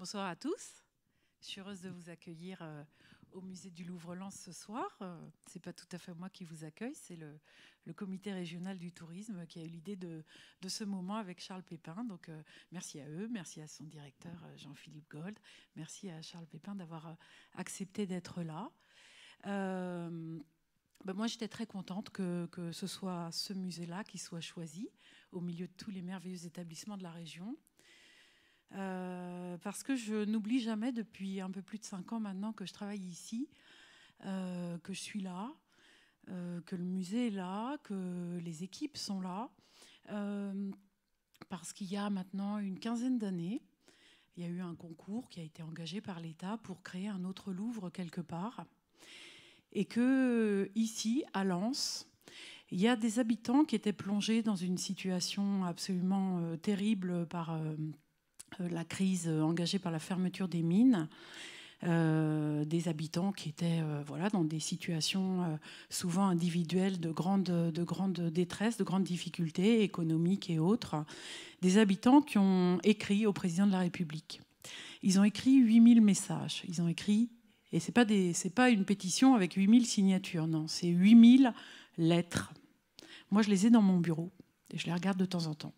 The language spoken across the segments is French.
Bonsoir à tous. Je suis heureuse de vous accueillir euh, au musée du Louvre-Lens ce soir. Euh, ce n'est pas tout à fait moi qui vous accueille, c'est le, comité régional du tourisme qui a eu l'idée de, ce moment avec Charles Pépin. Donc euh, merci à eux, merci à son directeur Jean-Philippe Gold, merci à Charles Pépin d'avoir accepté d'être là. Ben moi, j'étais très contente que ce soit ce musée-là qui soit choisi au milieu de tous les merveilleux établissements de la région. Euh, parce que je n'oublie jamais depuis un peu plus de cinq ans maintenant que je travaille ici, euh, que je suis là, euh, que le musée est là, que les équipes sont là, parce qu'il y a maintenant une quinzaine d'années, il y a eu un concours qui a été engagé par l'État pour créer un autre Louvre quelque part, et que ici, à Lens, il y a des habitants qui étaient plongés dans une situation absolument terrible par euh, la crise euh, engagée par la fermeture des mines. Euh, des habitants qui étaient voilà, dans des situations souvent individuelles de grande, de détresse, de grandes difficultés économiques et autres, des habitants qui ont écrit au président de la République. Ils ont écrit 8000 messages, ils ont écrit, et ce n'est pas, pas une pétition avec 8000 signatures, non, c'est 8000 lettres. Moi, je les ai dans mon bureau et je les regarde de temps en temps.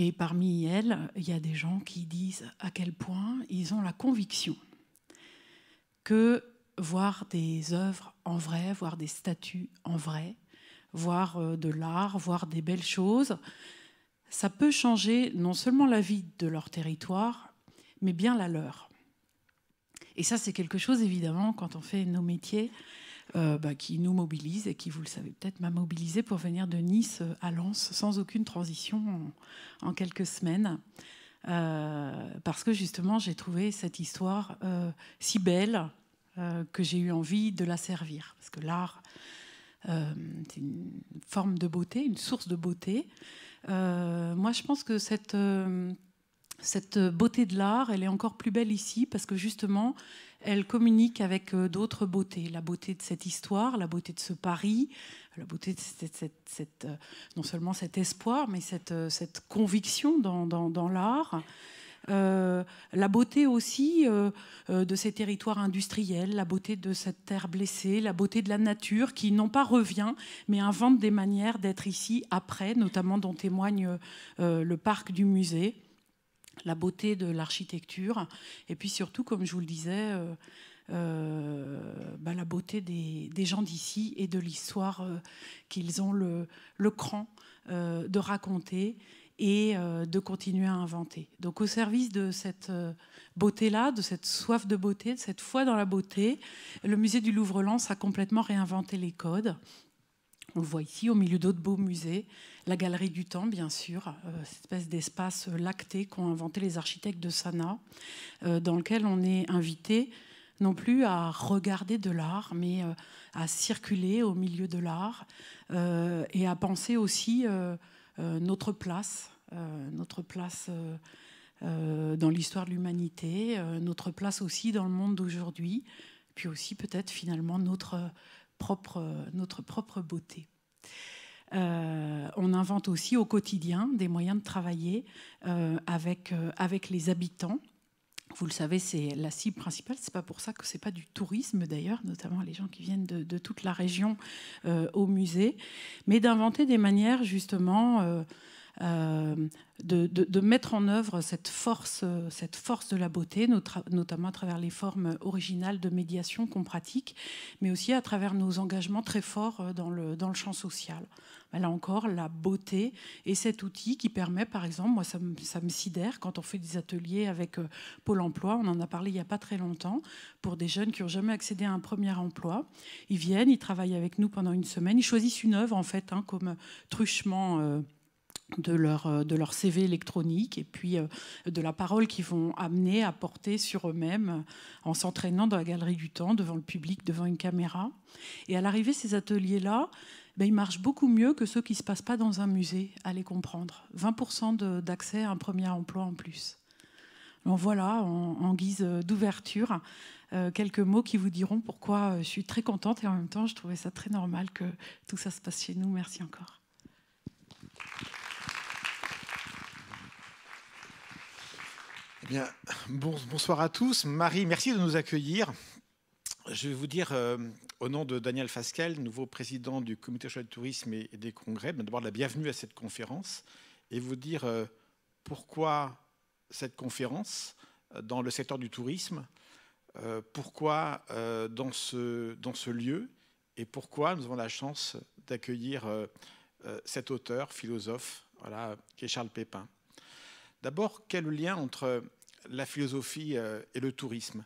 Et parmi elles, il y a des gens qui disent à quel point ils ont la conviction que voir des œuvres en vrai, voir des statues en vrai, voir euh, de l'art, voir des belles choses, ça peut changer non seulement la vie de leur territoire, mais bien la leur. Et ça, c'est quelque chose, évidemment, quand on fait nos métiers, euh, bah, qui nous mobilise et qui, vous le savez peut-être, m'a mobilisé pour venir de Nice à Lens sans aucune transition en, quelques semaines. Euh, parce que justement, j'ai trouvé cette histoire euh, si belle que j'ai eu envie de la servir. Parce que l'art, c'est une forme de beauté, une source de beauté. moi, je pense que cette cette beauté de l'art, elle est encore plus belle ici parce que justement, elle communique avec euh, d'autres beautés, la beauté de cette histoire, la beauté de ce Paris, la beauté de euh, non seulement cet espoir, mais cette, euh, conviction dans, l'art. la beauté aussi de ces territoires industriels, la beauté de cette terre blessée, la beauté de la nature qui non pas revient, mais invente des manières d'être ici après, notamment dont témoigne le parc du musée la beauté de l'architecture, et puis surtout, comme je vous le disais, euh, euh, bah, la beauté des, gens d'ici et de l'histoire euh, qu'ils ont le, le cran de raconter et de continuer à inventer. Donc au service de cette beauté-là, de cette soif de beauté, de cette foi dans la beauté, le musée du Louvre-Lens a complètement réinventé les codes on le voit ici, au milieu d'autres beaux musées, la Galerie du Temps, bien sûr, euh, cette espèce d'espace lacté qu'ont inventé les architectes de Sana, euh, dans lequel on est invité non plus à regarder de l'art, mais euh, à circuler au milieu de l'art et à penser aussi notre place, notre place dans l'histoire de l'humanité, notre place aussi dans le monde d'aujourd'hui, puis aussi peut-être finalement notre propre, euh, notre propre beauté. Euh, on invente aussi au quotidien des moyens de travailler euh, avec, avec les habitants. Vous le savez, c'est la cible principale. C'est pas pour ça que c'est pas du tourisme d'ailleurs, notamment les gens qui viennent de, de toute la région au musée, mais d'inventer des manières justement euh, de, de, mettre en œuvre cette force, cette force de la beauté, notamment à travers les formes originales de médiation qu'on pratique, mais aussi à travers nos engagements très forts euh, dans le, dans le champ social. Là encore, la beauté et cet outil qui permet, par exemple, moi ça me, ça me sidère quand on fait des ateliers avec euh, Pôle Emploi, on en a parlé il n'y a pas très longtemps, pour des jeunes qui n'ont jamais accédé à un premier emploi. Ils viennent, ils travaillent avec nous pendant une semaine, ils choisissent une œuvre en fait, hein, comme truchement de leur, euh, de leur CV électronique et puis euh, de la parole qu'ils vont amener à porter sur eux-mêmes en s'entraînant dans la galerie du temps, devant le public, devant une caméra. Et à l'arrivée, ces ateliers-là, ben, ils marchent beaucoup mieux que ceux qui ne se passent pas dans un musée, à les comprendre. 20% d'accès à un premier emploi en plus. Donc voilà, en, guise d'ouverture, euh, quelques mots qui vous diront pourquoi je suis très contente et en même temps, je trouvais ça très normal que tout ça se passe chez nous. Merci encore. Bien, bonsoir à tous. Marie, merci de nous accueillir. Je vais vous dire, euh, au nom de Daniel Fasquel, nouveau président du Comité de tourisme et des congrès, ben, d'abord la bienvenue à cette conférence et vous dire euh, pourquoi cette conférence euh, dans le secteur du tourisme, pourquoi dans, ce, dans ce lieu et pourquoi nous avons la chance d'accueillir cet auteur, philosophe, voilà, qui est Charles Pépin. D'abord, quel lien entre la philosophie euh, et le tourisme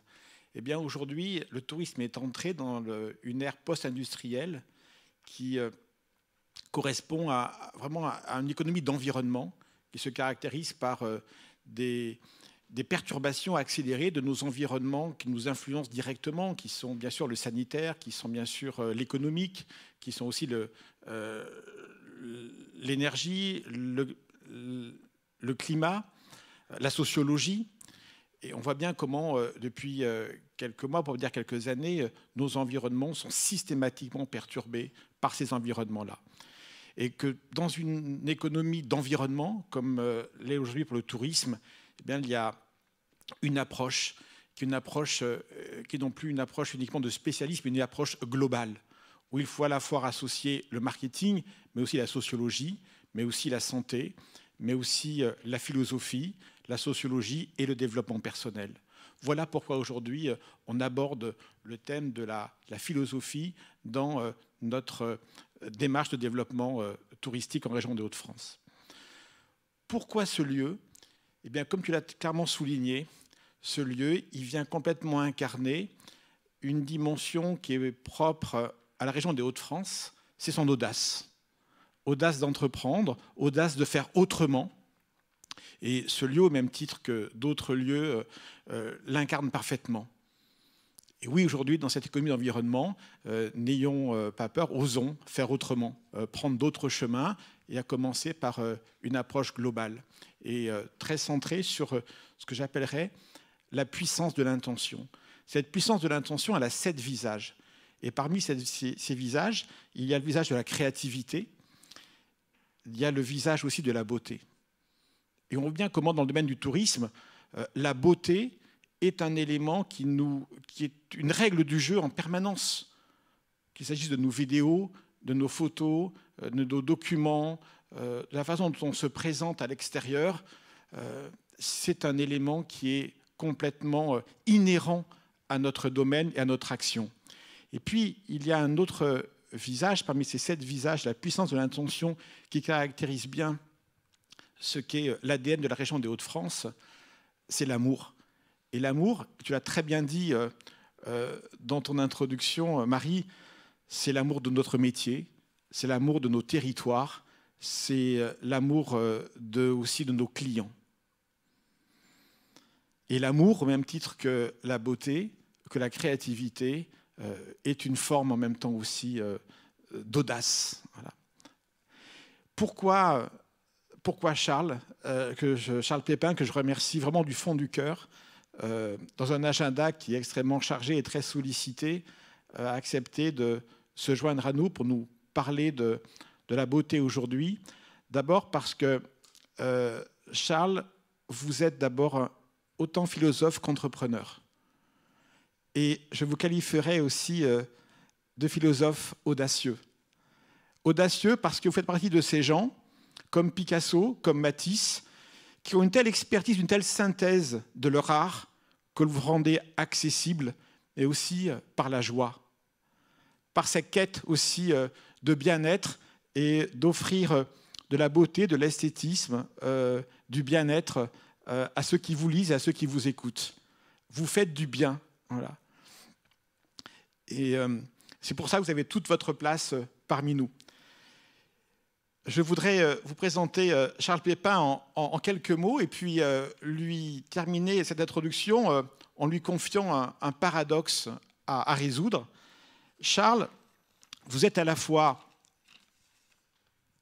Eh bien, aujourd'hui, le tourisme est entré dans le, une ère post-industrielle qui euh, correspond à, vraiment à une économie d'environnement qui se caractérise par euh, des, perturbations accélérées de nos environnements qui nous influencent directement, qui sont bien sûr le sanitaire, qui sont bien sûr l'économique, qui sont aussi l'énergie, le, le, le, climat, la sociologie. Et on voit bien comment, euh, depuis euh, quelques mois, pour dire quelques années, euh, nos environnements sont systématiquement perturbés par ces environnements-là. Et que dans une économie d'environnement, comme l'est aujourd'hui pour le tourisme, eh il y a une approche qui n'est une non plus une approche uniquement de spécialisme, mais une approche globale, où il faut à la fois associer le marketing, mais aussi la sociologie, mais aussi la santé, mais aussi euh, la philosophie, la sociologie et le développement personnel. Voilà pourquoi aujourd'hui euh, on aborde le thème de la, philosophie dans euh, notre démarche de développement touristique en région des Hauts-de-France. Pourquoi ce lieu Eh bien, comme tu l'as clairement souligné, ce lieu, il vient complètement incarner une dimension qui est propre à la région des Hauts-de-France, c'est son audace audace d'entreprendre, audace de faire autrement. Et ce lieu, au même titre que d'autres lieux, euh, euh, l'incarne parfaitement. Et oui, aujourd'hui, dans cette économie d'environnement, euh, n'ayons pas peur, osons faire autrement, prendre d'autres chemins, et à commencer par une approche globale et très centrée sur ce que j'appellerais la puissance de l'intention. Cette puissance de l'intention, elle a sept visages. Et parmi ces visages, il y a le visage de la créativité, il y a le visage aussi de la beauté. Et on voit bien comment, dans le domaine du tourisme, euh, la beauté est un élément qui, nous, qui est une règle du jeu en permanence. Qu'il s'agisse de nos vidéos, de nos photos, euh, de nos documents, euh, de la façon dont on se présente à l'extérieur, c'est un élément qui est complètement inhérent à notre domaine et à notre action. Et puis, il y a un autre visage, parmi ces sept visages, la puissance de l'intention qui caractérise bien ce qu'est euh, l'ADN de la région des Hauts-de-France, c'est l'amour. Et l'amour, tu l'as très bien dit euh, euh, dans ton introduction, Marie, c'est l'amour de notre métier, c'est l'amour de nos territoires, c'est l'amour de, aussi de nos clients. Et l'amour, au même titre que la beauté, que la créativité, euh, est une forme en même temps aussi euh, euh, d'audace. Pourquoi, pourquoi Charles, Charles Pépin, que je remercie vraiment du fond du cœur, dans un agenda qui est extrêmement chargé et très sollicité, a accepté de se joindre à nous pour nous parler de, la beauté aujourd'hui. D'abord parce que Charles, vous êtes d'abord autant philosophe qu'entrepreneur. Et je vous qualifierais aussi euh, de philosophe audacieux. Audacieux parce que vous faites partie de ces gens, comme Picasso, comme Matisse, qui ont une telle expertise, une telle synthèse de leur art que vous rendez accessible et aussi euh, par la joie, par cette quête aussi euh, de bien-être et d'offrir de la beauté, de l'esthétisme, du bien-être à ceux qui vous lisent, et à ceux qui vous écoutent. Vous faites du bien. Voilà. Et euh, c'est pour ça que vous avez toute votre place euh, parmi nous. Je voudrais euh, vous présenter Charles Pépin en, quelques mots et puis lui terminer cette introduction en lui confiant un, paradoxe à, à, résoudre. Charles, vous êtes à la fois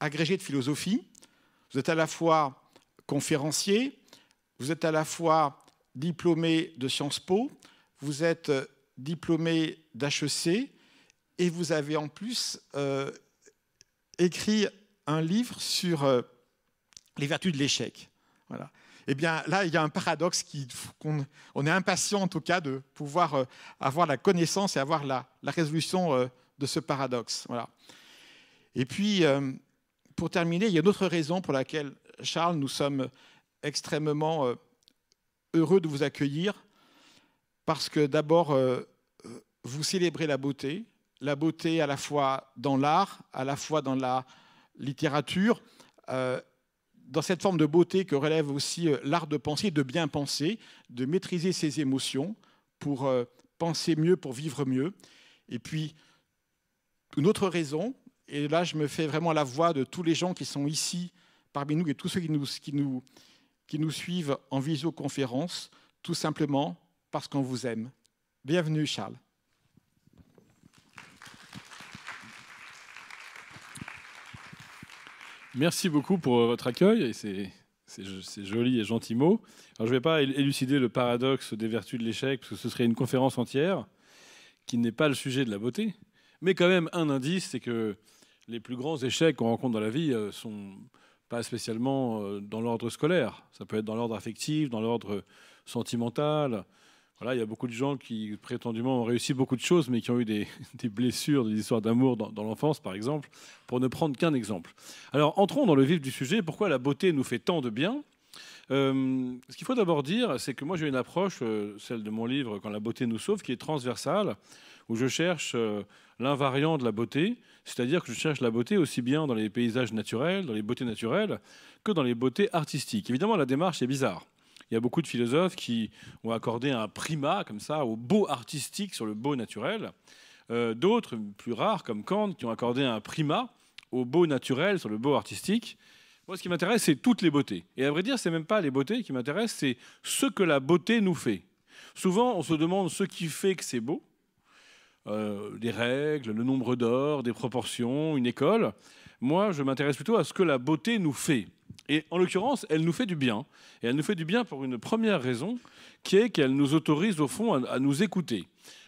agrégé de philosophie, vous êtes à la fois conférencier, vous êtes à la fois diplômé de Sciences Po, vous êtes diplômé d'HEC et vous avez en plus euh, écrit un livre sur euh, les vertus de l'échec. Voilà. Eh bien, là, il y a un paradoxe qu'on est impatient en tout cas de pouvoir euh, avoir la connaissance et avoir la, la résolution de ce paradoxe. Voilà. Et puis, pour terminer, il y a une autre raison pour laquelle, Charles, nous sommes extrêmement heureux de vous accueillir parce que d'abord, euh, euh, vous célébrez la beauté, la beauté à la fois dans l'art, à la fois dans la littérature, euh, dans cette forme de beauté que relève aussi l'art de penser, de bien penser, de maîtriser ses émotions pour penser mieux, pour vivre mieux. Et puis, une autre raison, et là je me fais vraiment la voix de tous les gens qui sont ici parmi nous et tous ceux qui nous, qui nous, qui nous suivent en visioconférence, tout simplement parce qu'on vous aime. Bienvenue, Charles. Merci beaucoup pour euh, votre accueil et ces, joli jolis et gentils mots. Alors, je ne vais pas élucider le paradoxe des vertus de l'échec, parce que ce serait une conférence entière qui n'est pas le sujet de la beauté. Mais quand même, un indice, c'est que les plus grands échecs qu'on rencontre dans la vie euh, sont pas spécialement euh, dans l'ordre scolaire. Ça peut être dans l'ordre affectif, dans l'ordre sentimental, il y a beaucoup de gens qui prétendument ont réussi beaucoup de choses, mais qui ont eu des, blessures, des histoires d'amour dans, l'enfance, par exemple, pour ne prendre qu'un exemple. Alors, entrons dans le vif du sujet. Pourquoi la beauté nous fait tant de bien euh, ce qu'il faut d'abord dire, c'est que moi j'ai une approche, euh, celle de mon livre Quand la beauté nous sauve, qui est transversale, où je cherche euh, l'invariant de la beauté, c'est-à-dire que je cherche la beauté aussi bien dans les paysages naturels, dans les beautés naturelles, que dans les beautés artistiques. Évidemment, la démarche est bizarre il y a beaucoup de philosophes qui ont accordé un primat comme ça au beau artistique sur le beau naturel. Euh, d'autres, plus rares, comme Kant, qui ont accordé un primat au beau naturel sur le beau artistique. Moi, ce qui m'intéresse, c'est toutes les beautés. Et à vrai dire, c'est même pas les beautés qui m'intéressent, c'est ce que la beauté nous fait. Souvent, on se demande ce qui fait que c'est beau. Euh, des règles, le nombre d'or, des proportions, une école. Moi, je m'intéresse plutôt à ce que la beauté nous fait. Et en l'occurrence, elle nous fait du bien. Et elle nous fait du bien pour une première raison, qui est qu'elle nous autorise au fond à, nous écouter.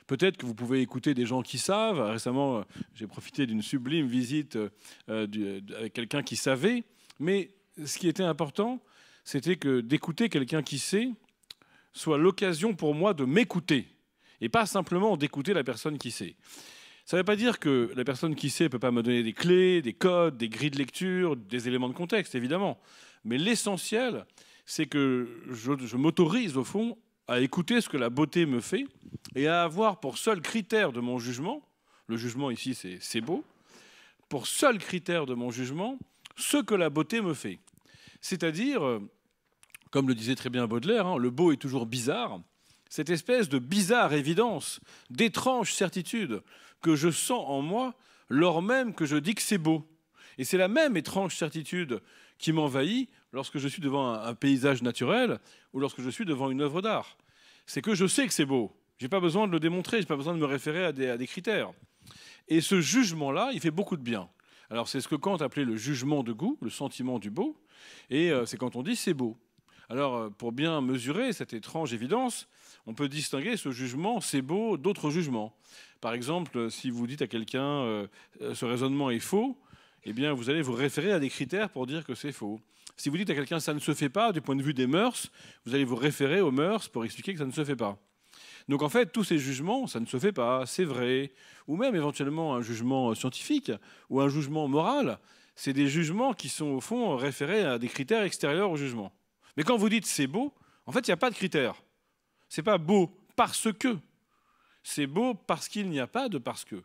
Peut-être que vous pouvez écouter des gens qui savent. Récemment, euh, j'ai profité d'une sublime visite euh, euh, euh, avec quelqu'un qui savait. Mais ce qui était important, c'était que d'écouter quelqu'un qui sait soit l'occasion pour moi de m'écouter et pas simplement d'écouter la personne qui sait. Ça ne veut pas dire que la personne qui sait ne peut pas me donner des clés, des codes, des grilles de lecture, des éléments de contexte, évidemment. Mais l'essentiel, c'est que je, m'autorise, au fond, à écouter ce que la beauté me fait et à avoir pour seul critère de mon jugement, le jugement ici c'est beau, pour seul critère de mon jugement, ce que la beauté me fait. C'est-à-dire, euh, comme le disait très bien Baudelaire, hein, le beau est toujours bizarre, cette espèce de bizarre évidence, d'étrange certitude que je sens en moi lors même que je dis que c'est beau. Et c'est la même étrange certitude qui m'envahit lorsque je suis devant un, paysage naturel ou lorsque je suis devant une œuvre d'art. C'est que je sais que c'est beau. Je n'ai pas besoin de le démontrer, je n'ai pas besoin de me référer à des, critères. Et ce jugement-là, il fait beaucoup de bien. Alors c'est ce que Kant appelait le jugement de goût, le sentiment du beau, et euh, c'est quand on dit c'est beau. Alors euh, pour bien mesurer cette étrange évidence, on peut distinguer ce jugement c'est beau d'autres jugements. Par exemple, si vous dites à quelqu'un euh, ce raisonnement est faux, eh bien, vous allez vous référer à des critères pour dire que c'est faux. Si vous dites à quelqu'un ça ne se fait pas du point de vue des mœurs, vous allez vous référer aux mœurs pour expliquer que ça ne se fait pas. Donc en fait, tous ces jugements, ça ne se fait pas, c'est vrai, ou même éventuellement un jugement scientifique ou un jugement moral, c'est des jugements qui sont au fond référés à des critères extérieurs au jugement. Mais quand vous dites c'est beau, en fait, il n'y a pas de critères. n'est pas beau parce que, c'est beau parce qu'il n'y a pas de parce que.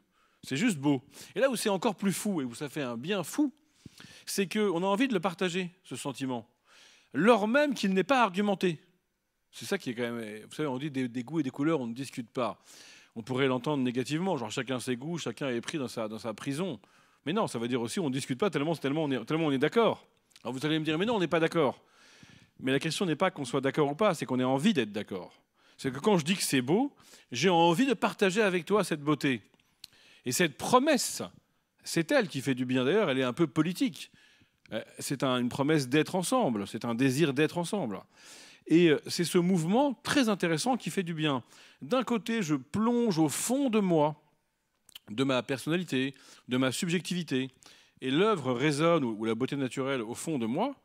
C'est juste beau. Et là où c'est encore plus fou et où ça fait un bien fou, c'est qu'on a envie de le partager, ce sentiment, lors même qu'il n'est pas argumenté. C'est ça qui est quand même. Eh, vous savez, on dit des, goûts et des couleurs, on ne discute pas. On pourrait l'entendre négativement, genre chacun ses goûts, chacun est pris dans sa, dans sa prison. Mais non, ça veut dire aussi on ne discute pas tellement, tellement on est, tellement on est d'accord. Alors vous allez me dire, mais non, on n'est pas d'accord. Mais la question n'est pas qu'on soit d'accord ou pas, c'est qu'on ait envie d'être d'accord c'est que quand je dis que c'est beau, j'ai envie de partager avec toi cette beauté. Et cette promesse, c'est elle qui fait du bien d'ailleurs, elle est un peu politique. Euh, c'est une promesse d'être ensemble, c'est un désir d'être ensemble. Et euh, c'est ce mouvement très intéressant qui fait du bien. D'un côté, je plonge au fond de moi, de ma personnalité, de ma subjectivité, et l'œuvre résonne, ou la beauté naturelle, au fond de moi,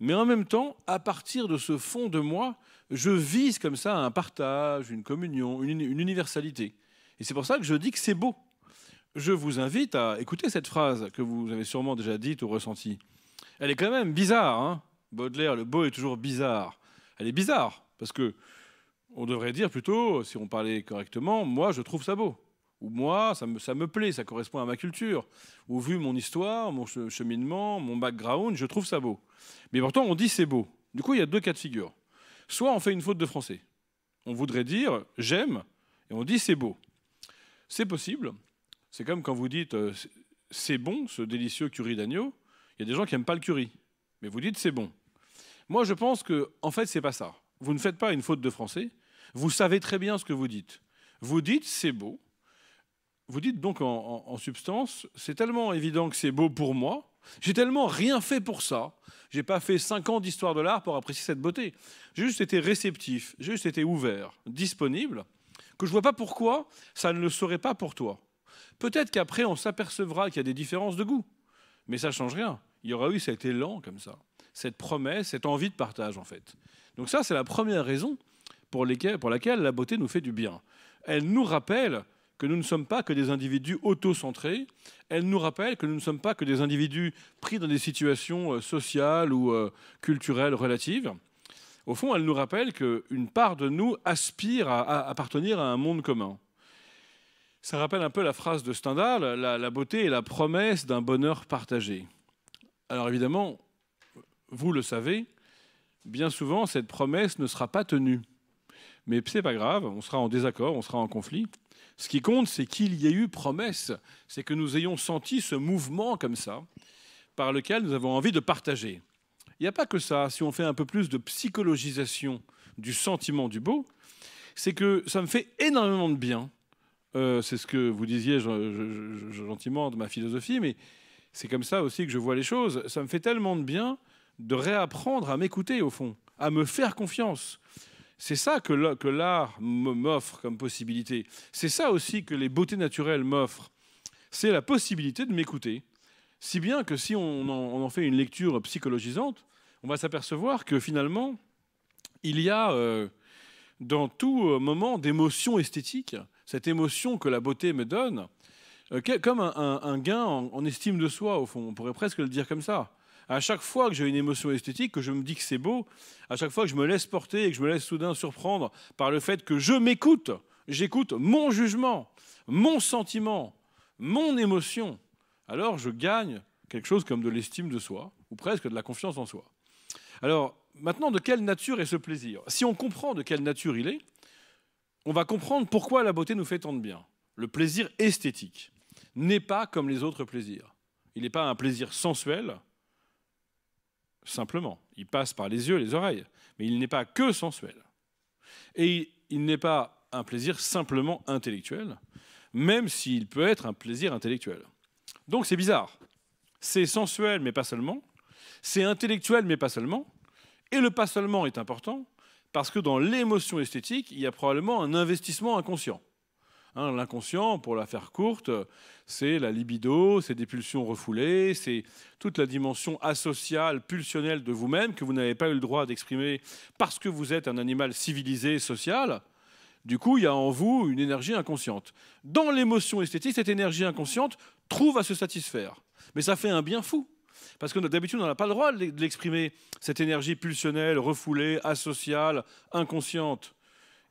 mais en même temps, à partir de ce fond de moi, je vise comme ça un partage, une communion, une, universalité. Et c'est pour ça que je dis que c'est beau. Je vous invite à écouter cette phrase que vous avez sûrement déjà dite ou ressentie. Elle est quand même bizarre. Hein. Baudelaire, le beau est toujours bizarre. Elle est bizarre parce que on devrait dire plutôt, si on parlait correctement, moi je trouve ça beau. Ou moi, ça me, ça me plaît, ça correspond à ma culture. Ou vu mon histoire, mon cheminement, mon background, je trouve ça beau. Mais pourtant, on dit c'est beau. Du coup, il y a deux cas de figure. Soit on fait une faute de français. On voudrait dire j'aime et on dit c'est beau. C'est possible. C'est comme quand vous dites euh, c'est bon ce délicieux curry d'agneau. Il y a des gens qui n'aiment pas le curry, mais vous dites c'est bon. Moi, je pense que en fait, c'est pas ça. Vous ne faites pas une faute de français. Vous savez très bien ce que vous dites. Vous dites c'est beau. Vous dites donc en substance, c'est tellement évident que c'est beau pour moi j'ai tellement rien fait pour ça. J'ai pas fait cinq ans d'histoire de l'art pour apprécier cette beauté. J'ai juste été réceptif, j'ai juste été ouvert, disponible, que je vois pas pourquoi ça ne le serait pas pour toi. Peut-être qu'après on s'apercevra qu'il y a des différences de goût, mais ça change rien. Il y aura eu cet élan comme ça, cette promesse, cette envie de partage en fait. Donc ça c'est la première raison pour, pour laquelle la beauté nous fait du bien. Elle nous rappelle que nous ne sommes pas que des individus autocentrés. Elle nous rappelle que nous ne sommes pas que des individus pris dans des situations euh, sociales ou euh, culturelles relatives. Au fond, elle nous rappelle qu'une part de nous aspire à appartenir à un monde commun. Ça rappelle un peu la phrase de Stendhal, la, la beauté est la promesse d'un bonheur partagé. Alors évidemment, vous le savez, bien souvent, cette promesse ne sera pas tenue. Mais ce n'est pas grave, on sera en désaccord, on sera en conflit. Ce qui compte, c'est qu'il y ait eu promesse, c'est que nous ayons senti ce mouvement comme ça, par lequel nous avons envie de partager. Il n'y a pas que ça, si on fait un peu plus de psychologisation du sentiment du beau, c'est que ça me fait énormément de bien. Euh, c'est ce que vous disiez gentiment de ma philosophie, mais c'est comme ça aussi que je vois les choses. Ça me fait tellement de bien de réapprendre à m'écouter au fond, à me faire confiance. C'est ça que l'art m'offre comme possibilité. C'est ça aussi que les beautés naturelles m'offrent. C'est la possibilité de m'écouter. Si bien que si on en, fait une lecture psychologisante, on va s'apercevoir que finalement, il y a euh, dans tout euh, moment d'émotion esthétique, cette émotion que la beauté me donne, euh, comme un, gain en, estime de soi, au fond. On pourrait presque le dire comme ça. À chaque fois que j'ai une émotion esthétique, que je me dis que c'est beau, à chaque fois que je me laisse porter et que je me laisse soudain surprendre par le fait que je m'écoute, j'écoute mon jugement, mon sentiment, mon émotion, alors je gagne quelque chose comme de l'estime de soi, ou presque de la confiance en soi. Alors, maintenant, de quelle nature est ce plaisir Si on comprend de quelle nature il est, on va comprendre pourquoi la beauté nous fait tant de bien. Le plaisir esthétique n'est pas comme les autres plaisirs. Il n'est pas un plaisir sensuel, simplement. Il passe par les yeux et les oreilles, mais il n'est pas que sensuel. Et il n'est pas un plaisir simplement intellectuel, même s'il peut être un plaisir intellectuel. Donc c'est bizarre. C'est sensuel, mais pas seulement. C'est intellectuel, mais pas seulement. Et le pas seulement est important, parce que dans l'émotion esthétique, il y a probablement un investissement inconscient. Hein, l'inconscient, pour la faire courte, c'est la libido, c'est des pulsions refoulées, c'est toute la dimension asociale, pulsionnelle de vous-même que vous n'avez pas eu le droit d'exprimer parce que vous êtes un animal civilisé, social. Du coup, il y a en vous une énergie inconsciente. Dans l'émotion esthétique, cette énergie inconsciente trouve à se satisfaire. Mais ça fait un bien fou. Parce que d'habitude, on n'a pas le droit de l'exprimer, cette énergie pulsionnelle, refoulée, asociale, inconsciente.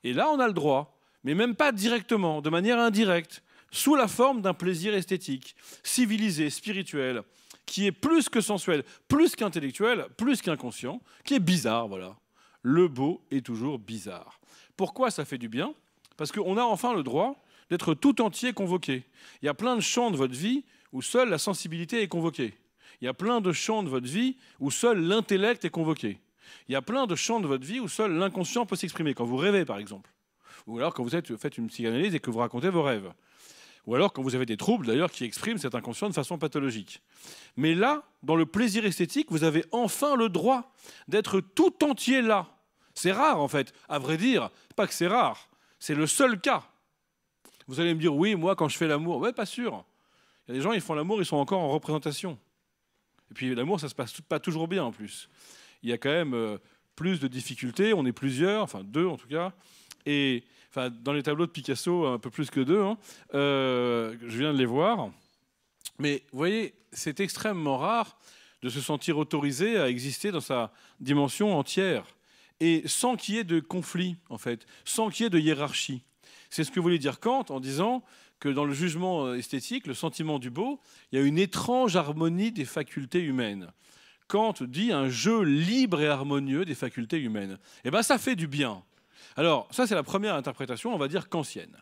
Et là, on a le droit mais même pas directement, de manière indirecte, sous la forme d'un plaisir esthétique, civilisé, spirituel, qui est plus que sensuel, plus qu'intellectuel, plus qu'inconscient, qui est bizarre, voilà. Le beau est toujours bizarre. Pourquoi ça fait du bien Parce qu'on a enfin le droit d'être tout entier convoqué. Il y a plein de champs de votre vie où seule la sensibilité est convoquée. Il y a plein de champs de votre vie où seul l'intellect est convoqué. Il y a plein de champs de votre vie où seul l'inconscient peut s'exprimer, quand vous rêvez par exemple ou alors quand vous êtes, faites une psychanalyse et que vous racontez vos rêves, ou alors quand vous avez des troubles d'ailleurs qui expriment cet inconscient de façon pathologique. Mais là, dans le plaisir esthétique, vous avez enfin le droit d'être tout entier là. C'est rare en fait, à vrai dire, pas que c'est rare, c'est le seul cas. Vous allez me dire, oui, moi quand je fais l'amour, ouais, pas sûr. Il y a des gens, ils font l'amour, ils sont encore en représentation. Et puis l'amour, ça se passe pas toujours bien en plus. Il y a quand même euh, plus de difficultés, on est plusieurs, enfin deux en tout cas, et enfin, dans les tableaux de Picasso, un peu plus que deux, hein, euh, je viens de les voir. Mais vous voyez, c'est extrêmement rare de se sentir autorisé à exister dans sa dimension entière, et sans qu'il y ait de conflit, en fait, sans qu'il y ait de hiérarchie. C'est ce que voulait dire Kant en disant que dans le jugement euh, esthétique, le sentiment du beau, il y a une étrange harmonie des facultés humaines. Kant dit un jeu libre et harmonieux des facultés humaines. Eh bien, ça fait du bien. Alors, ça, c'est la première interprétation, on va dire kantienne.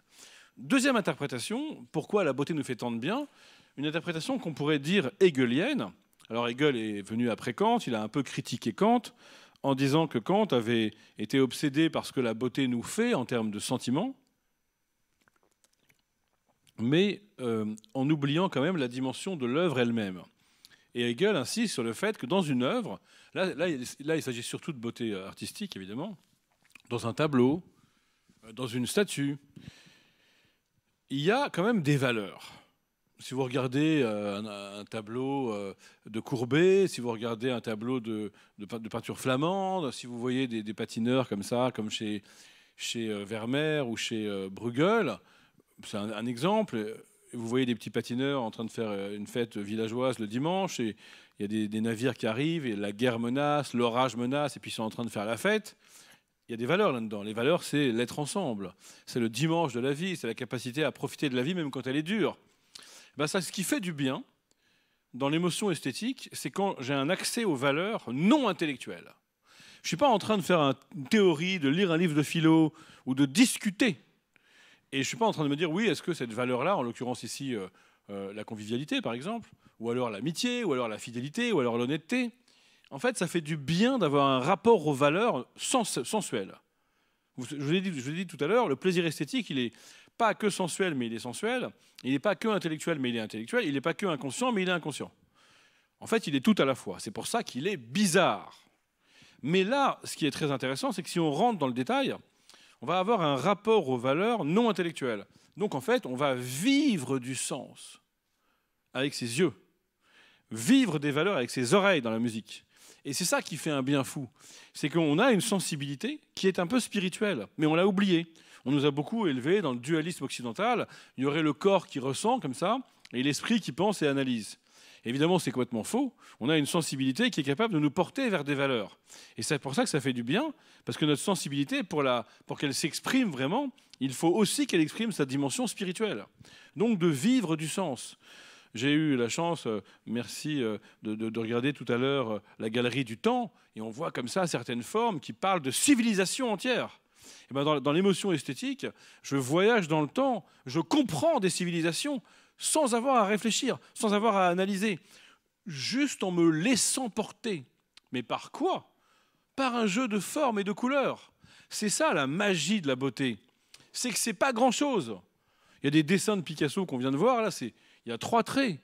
Deuxième interprétation, pourquoi la beauté nous fait tant de bien Une interprétation qu'on pourrait dire hegelienne. Alors, Hegel est venu après Kant, il a un peu critiqué Kant en disant que Kant avait été obsédé par ce que la beauté nous fait en termes de sentiments, mais euh, en oubliant quand même la dimension de l'œuvre elle-même. Et Hegel insiste sur le fait que dans une œuvre, là il s'agit surtout de beauté euh, artistique évidemment, dans un tableau, euh, dans une statue, il y a quand même des valeurs. Si vous regardez euh, un, tableau euh, de Courbet, si vous regardez un tableau de, de, peinture flamande, si vous voyez des, patineurs comme ça, comme chez, chez Vermeer ou chez Bruegel, c'est un, exemple. Vous voyez des petits patineurs en train de faire une fête villageoise le dimanche, et il y a des, des navires qui arrivent, et la guerre menace, l'orage menace, et puis ils sont en train de faire la fête il y a des valeurs là-dedans. Les valeurs, c'est l'être ensemble. C'est le dimanche de la vie, c'est la capacité à profiter de la vie même quand elle est dure. Eh ben ça, ce qui fait du bien dans l'émotion esthétique, c'est quand j'ai un accès aux valeurs non intellectuelles. Je ne suis pas en train de faire une théorie, de lire un livre de philo ou de discuter. Et je ne suis pas en train de me dire, oui, est-ce que cette valeur-là, en l'occurrence ici euh, euh, la convivialité par exemple, ou alors l'amitié, ou alors la fidélité, ou alors l'honnêteté, en fait, ça fait du bien d'avoir un rapport aux valeurs sensuelles. Je vous l'ai dit, tout à l'heure, le plaisir esthétique, il n'est pas que sensuel, mais il est sensuel. Il n'est pas que intellectuel, mais il est intellectuel. Il n'est pas que inconscient, mais il est inconscient. En fait, il est tout à la fois. C'est pour ça qu'il est bizarre. Mais là, ce qui est très intéressant, c'est que si on rentre dans le détail, on va avoir un rapport aux valeurs non intellectuelles. Donc en fait, on va vivre du sens avec ses yeux, vivre des valeurs avec ses oreilles dans la musique, et c'est ça qui fait un bien fou. C'est qu'on a une sensibilité qui est un peu spirituelle, mais on l'a oubliée. On nous a beaucoup élevés dans le dualisme occidental. Il y aurait le corps qui ressent comme ça, et l'esprit qui pense et analyse. Évidemment, c'est complètement faux. On a une sensibilité qui est capable de nous porter vers des valeurs. Et c'est pour ça que ça fait du bien, parce que notre sensibilité, pour, la, pour qu'elle s'exprime vraiment, il faut aussi qu'elle exprime sa dimension spirituelle. Donc de vivre du sens. J'ai eu la chance, euh, merci, euh, de, regarder tout à l'heure euh, la galerie du temps, et on voit comme ça certaines formes qui parlent de civilisation entière. Et eh bien dans, dans l'émotion esthétique, je voyage dans le temps, je comprends des civilisations sans avoir à réfléchir, sans avoir à analyser, juste en me laissant porter. Mais par quoi Par un jeu de formes et de couleurs. C'est ça la magie de la beauté. C'est que c'est pas grand-chose. Il y a des dessins de Picasso qu'on vient de voir, là, c'est il y a trois traits.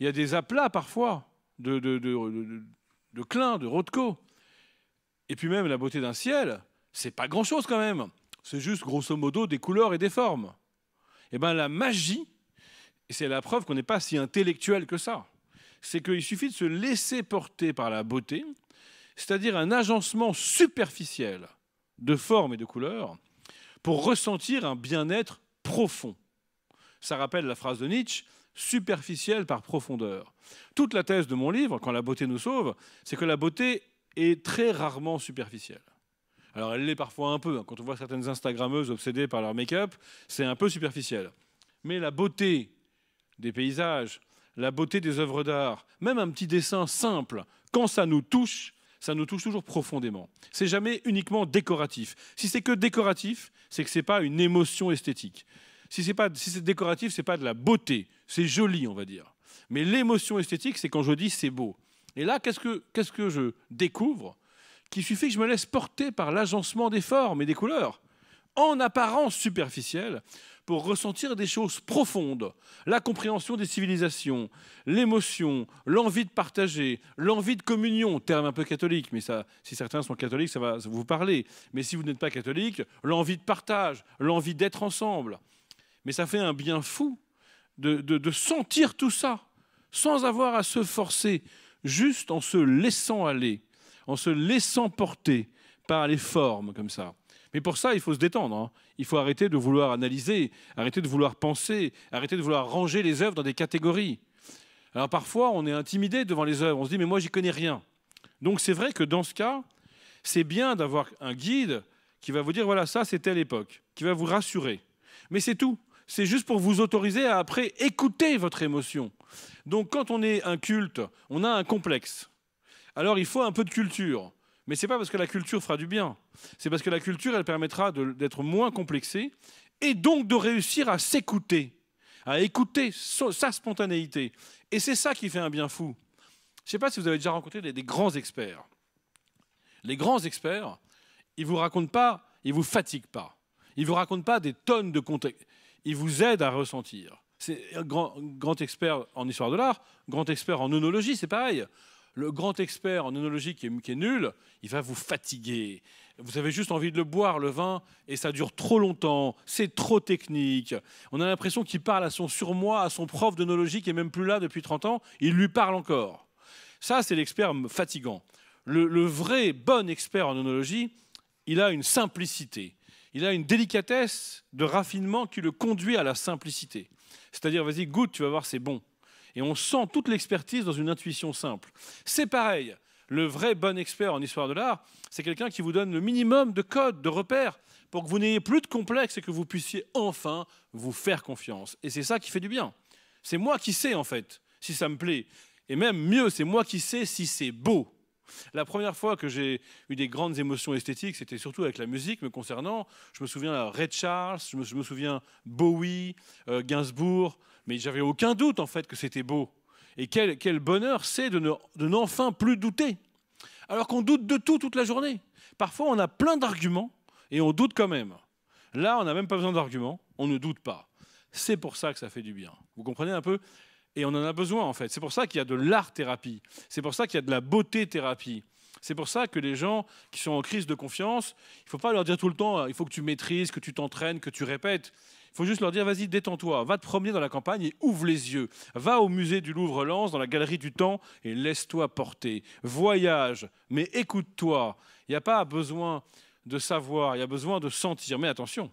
Il y a des aplats parfois de, de, de, de, de Et puis même la beauté d'un ciel, c'est pas grand-chose quand même. C'est juste grosso modo des couleurs et des formes. Eh bien la magie, c'est la preuve qu'on n'est pas si intellectuel que ça, c'est qu'il suffit de se laisser porter par la beauté, c'est-à-dire un agencement superficiel de formes et de couleurs, pour ressentir un bien-être profond. Ça rappelle la phrase de Nietzsche, superficielle par profondeur. Toute la thèse de mon livre, Quand la beauté nous sauve, c'est que la beauté est très rarement superficielle. Alors elle l'est parfois un peu, quand on voit certaines Instagrammeuses obsédées par leur make-up, c'est un peu superficiel. Mais la beauté des paysages, la beauté des œuvres d'art, même un petit dessin simple, quand ça nous touche, ça nous touche toujours profondément. C'est jamais uniquement décoratif. Si c'est que décoratif, c'est que ce n'est pas une émotion esthétique si c'est si décoratif, c'est pas de la beauté, c'est joli, on va dire. Mais l'émotion esthétique, c'est quand je dis c'est beau. Et là, qu'est-ce que, qu'est-ce que je découvre Qu'il suffit que je me laisse porter par l'agencement des formes et des couleurs, en apparence superficielle, pour ressentir des choses profondes, la compréhension des civilisations, l'émotion, l'envie de partager, l'envie de communion, terme un peu catholique, mais ça, si certains sont catholiques, ça va vous parler. Mais si vous n'êtes pas catholique, l'envie de partage, l'envie d'être ensemble. Mais ça fait un bien fou de, sentir tout ça, sans avoir à se forcer, juste en se laissant aller, en se laissant porter par les formes comme ça. Mais pour ça, il faut se détendre. Hein. Il faut arrêter de vouloir analyser, arrêter de vouloir penser, arrêter de vouloir ranger les œuvres dans des catégories. Alors parfois, on est intimidé devant les œuvres. On se dit, mais moi, j'y connais rien. Donc c'est vrai que dans ce cas, c'est bien d'avoir un guide qui va vous dire, voilà, ça, c'était à l'époque, qui va vous rassurer. Mais c'est tout c'est juste pour vous autoriser à après écouter votre émotion. Donc quand on est un culte, on a un complexe. Alors il faut un peu de culture. Mais ce n'est pas parce que la culture fera du bien. C'est parce que la culture, elle permettra d'être moins complexé et donc de réussir à s'écouter, à écouter sa spontanéité. Et c'est ça qui fait un bien fou. Je ne sais pas si vous avez déjà rencontré des, grands experts. Les grands experts, ils ne vous racontent pas, ils ne vous fatiguent pas. Ils ne vous racontent pas des tonnes de contextes il vous aide à ressentir. C'est grand, grand expert en histoire de l'art, grand expert en onologie, c'est pareil. Le grand expert en onologie qui est, nul, il va vous fatiguer. Vous avez juste envie de le boire, le vin, et ça dure trop longtemps, c'est trop technique. On a l'impression qu'il parle à son surmoi, à son prof d'onologie qui n'est même plus là depuis 30 ans, il lui parle encore. Ça, c'est l'expert fatigant. Le, le, vrai bon expert en onologie, il a une simplicité il a une délicatesse de raffinement qui le conduit à la simplicité. C'est-à-dire, vas-y, goûte, tu vas voir, c'est bon. Et on sent toute l'expertise dans une intuition simple. C'est pareil, le vrai bon expert en histoire de l'art, c'est quelqu'un qui vous donne le minimum de codes, de repères, pour que vous n'ayez plus de complexe et que vous puissiez enfin vous faire confiance. Et c'est ça qui fait du bien. C'est moi qui sais, en fait, si ça me plaît. Et même mieux, c'est moi qui sais si c'est beau. La première fois que j'ai eu des grandes émotions esthétiques, c'était surtout avec la musique me concernant. Je me souviens Ray Charles, je me, je me souviens Bowie, euh, Gainsbourg, mais j'avais aucun doute en fait que c'était beau. Et quel, bonheur c'est de n'enfin plus douter, alors qu'on doute de tout toute la journée. Parfois, on a plein d'arguments et on doute quand même. Là, on n'a même pas besoin d'arguments, on ne doute pas. C'est pour ça que ça fait du bien. Vous comprenez un peu et on en a besoin, en fait. C'est pour ça qu'il y a de l'art-thérapie. C'est pour ça qu'il y a de la beauté-thérapie. C'est pour ça que les gens qui sont en crise de confiance, il ne faut pas leur dire tout le temps, il faut que tu maîtrises, que tu t'entraînes, que tu répètes. Il faut juste leur dire, vas-y, détends-toi, va te promener dans la campagne et ouvre les yeux. Va au musée du Louvre-Lens, dans la galerie du temps, et laisse-toi porter. Voyage, mais écoute-toi. Il n'y a pas besoin de savoir, il y a besoin de sentir. Mais attention,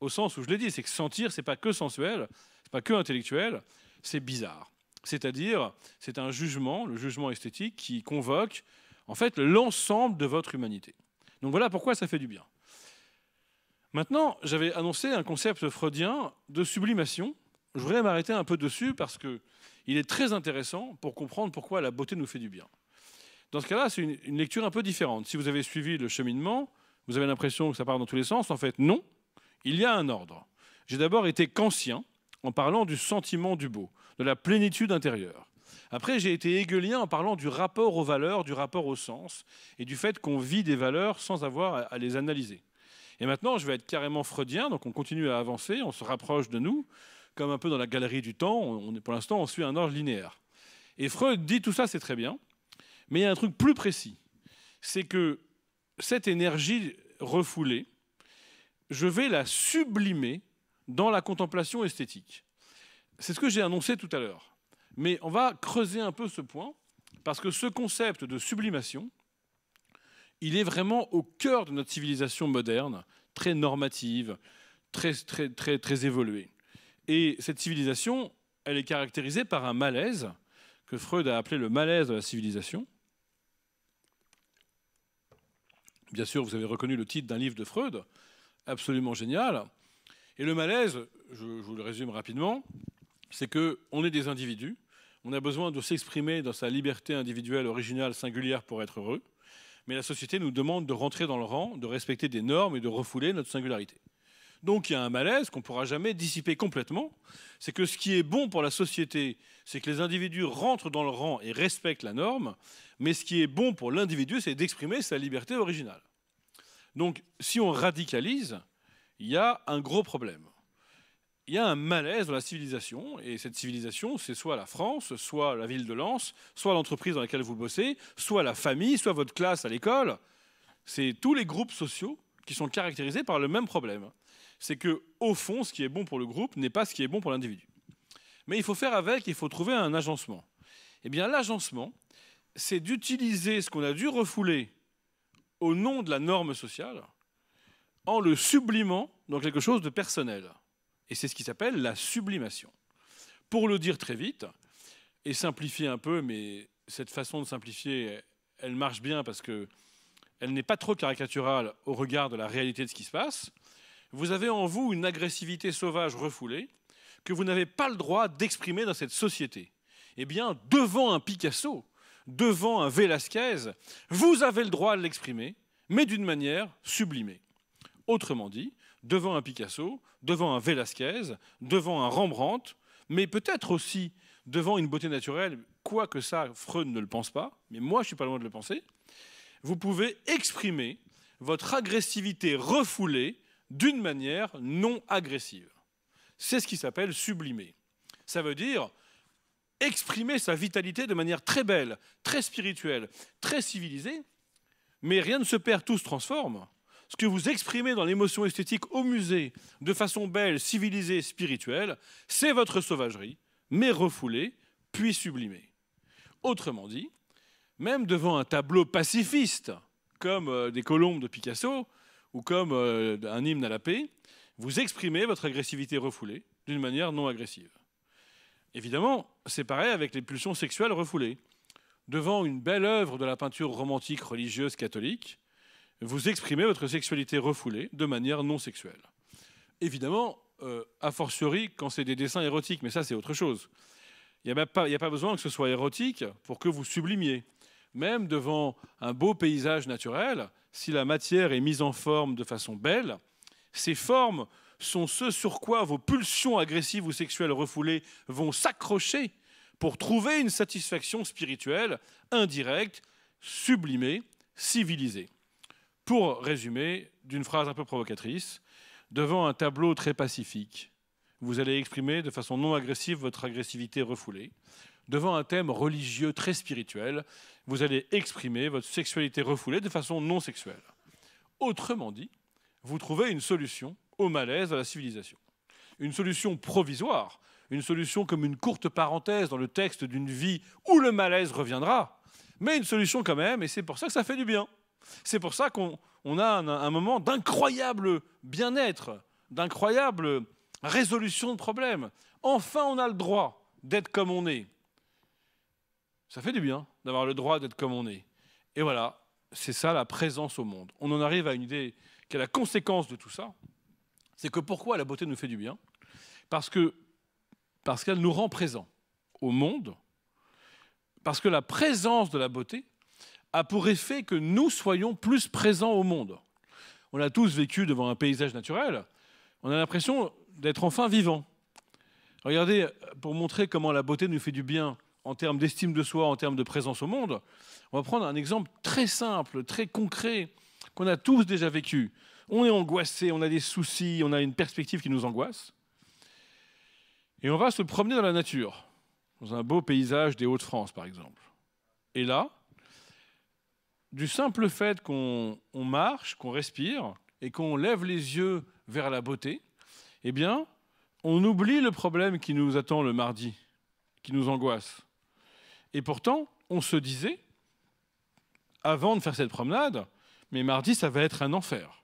au sens où je l'ai dit, c'est que sentir, n'est pas que sensuel, c'est pas que intellectuel, c'est bizarre. C'est-à-dire, c'est un jugement, le jugement esthétique, qui convoque en fait l'ensemble de votre humanité. Donc voilà pourquoi ça fait du bien. Maintenant, j'avais annoncé un concept freudien de sublimation. Je voudrais m'arrêter un peu dessus parce qu'il est très intéressant pour comprendre pourquoi la beauté nous fait du bien. Dans ce cas-là, c'est une, lecture un peu différente. Si vous avez suivi le cheminement, vous avez l'impression que ça part dans tous les sens. En fait, non. Il y a un ordre. J'ai d'abord été kantien, en parlant du sentiment du beau, de la plénitude intérieure. Après, j'ai été hegelien en parlant du rapport aux valeurs, du rapport au sens, et du fait qu'on vit des valeurs sans avoir à les analyser. Et maintenant, je vais être carrément freudien, donc on continue à avancer, on se rapproche de nous, comme un peu dans la galerie du temps, pour l'instant, on suit un ordre linéaire. Et Freud dit tout ça, c'est très bien, mais il y a un truc plus précis, c'est que cette énergie refoulée, je vais la sublimer dans la contemplation esthétique. C'est ce que j'ai annoncé tout à l'heure. Mais on va creuser un peu ce point, parce que ce concept de sublimation, il est vraiment au cœur de notre civilisation moderne, très normative, très, très, très, très évoluée. Et cette civilisation, elle est caractérisée par un malaise, que Freud a appelé le malaise de la civilisation. Bien sûr, vous avez reconnu le titre d'un livre de Freud, absolument génial, et le malaise, je, vous le résume rapidement, c'est qu'on est des individus, on a besoin de s'exprimer dans sa liberté individuelle, originale, singulière pour être heureux, mais la société nous demande de rentrer dans le rang, de respecter des normes et de refouler notre singularité. Donc il y a un malaise qu'on ne pourra jamais dissiper complètement, c'est que ce qui est bon pour la société, c'est que les individus rentrent dans le rang et respectent la norme, mais ce qui est bon pour l'individu, c'est d'exprimer sa liberté originale. Donc si on radicalise, il y a un gros problème. Il y a un malaise dans la civilisation, et cette civilisation, c'est soit la France, soit la ville de Lens, soit l'entreprise dans laquelle vous bossez, soit la famille, soit votre classe à l'école. C'est tous les groupes sociaux qui sont caractérisés par le même problème. C'est que, au fond, ce qui est bon pour le groupe n'est pas ce qui est bon pour l'individu. Mais il faut faire avec, il faut trouver un agencement. Eh bien, l'agencement, c'est d'utiliser ce qu'on a dû refouler au nom de la norme sociale en le sublimant dans quelque chose de personnel. Et c'est ce qui s'appelle la sublimation. Pour le dire très vite, et simplifier un peu, mais cette façon de simplifier, elle marche bien parce que elle n'est pas trop caricaturale au regard de la réalité de ce qui se passe. Vous avez en vous une agressivité sauvage refoulée que vous n'avez pas le droit d'exprimer dans cette société. Eh bien, devant un Picasso, devant un Velázquez, vous avez le droit de l'exprimer, mais d'une manière sublimée. Autrement dit, devant un Picasso, devant un Vélasquez, devant un Rembrandt, mais peut-être aussi devant une beauté naturelle, quoique ça, Freud ne le pense pas, mais moi je ne suis pas loin de le penser, vous pouvez exprimer votre agressivité refoulée d'une manière non agressive. C'est ce qui s'appelle sublimer. Ça veut dire exprimer sa vitalité de manière très belle, très spirituelle, très civilisée, mais rien ne se perd, tout se transforme ce que vous exprimez dans l'émotion esthétique au musée, de façon belle, civilisée, spirituelle, c'est votre sauvagerie, mais refoulée, puis sublimée. Autrement dit, même devant un tableau pacifiste, comme euh, des colombes de Picasso, ou comme euh, un hymne à la paix, vous exprimez votre agressivité refoulée d'une manière non agressive. Évidemment, c'est pareil avec les pulsions sexuelles refoulées. Devant une belle œuvre de la peinture romantique religieuse catholique, vous exprimez votre sexualité refoulée de manière non sexuelle. Évidemment, à euh, a fortiori quand c'est des dessins érotiques, mais ça c'est autre chose. Il n'y a, a, pas besoin que ce soit érotique pour que vous sublimiez. Même devant un beau paysage naturel, si la matière est mise en forme de façon belle, ces formes sont ce sur quoi vos pulsions agressives ou sexuelles refoulées vont s'accrocher pour trouver une satisfaction spirituelle indirecte, sublimée, civilisée. Pour résumer, d'une phrase un peu provocatrice, devant un tableau très pacifique, vous allez exprimer de façon non agressive votre agressivité refoulée. Devant un thème religieux très spirituel, vous allez exprimer votre sexualité refoulée de façon non sexuelle. Autrement dit, vous trouvez une solution au malaise de la civilisation. Une solution provisoire, une solution comme une courte parenthèse dans le texte d'une vie où le malaise reviendra, mais une solution quand même, et c'est pour ça que ça fait du bien. C'est pour ça qu'on a un, moment d'incroyable bien-être, d'incroyable résolution de problèmes. Enfin, on a le droit d'être comme on est. Ça fait du bien d'avoir le droit d'être comme on est. Et voilà, c'est ça la présence au monde. On en arrive à une idée qui est la conséquence de tout ça. C'est que pourquoi la beauté nous fait du bien Parce parce qu'elle nous rend présents au monde, parce que la présence de la beauté a pour effet que nous soyons plus présents au monde. On a tous vécu devant un paysage naturel, on a l'impression d'être enfin vivant. Regardez, pour montrer comment la beauté nous fait du bien en termes d'estime de soi, en termes de présence au monde, on va prendre un exemple très simple, très concret, qu'on a tous déjà vécu. On est angoissé, on a des soucis, on a une perspective qui nous angoisse. Et on va se promener dans la nature, dans un beau paysage des Hauts-de-France, par exemple. Et là, du simple fait qu'on marche, qu'on respire et qu'on lève les yeux vers la beauté, eh bien, on oublie le problème qui nous attend le mardi, qui nous angoisse. Et pourtant, on se disait, avant de faire cette promenade, mais mardi, ça va être un enfer.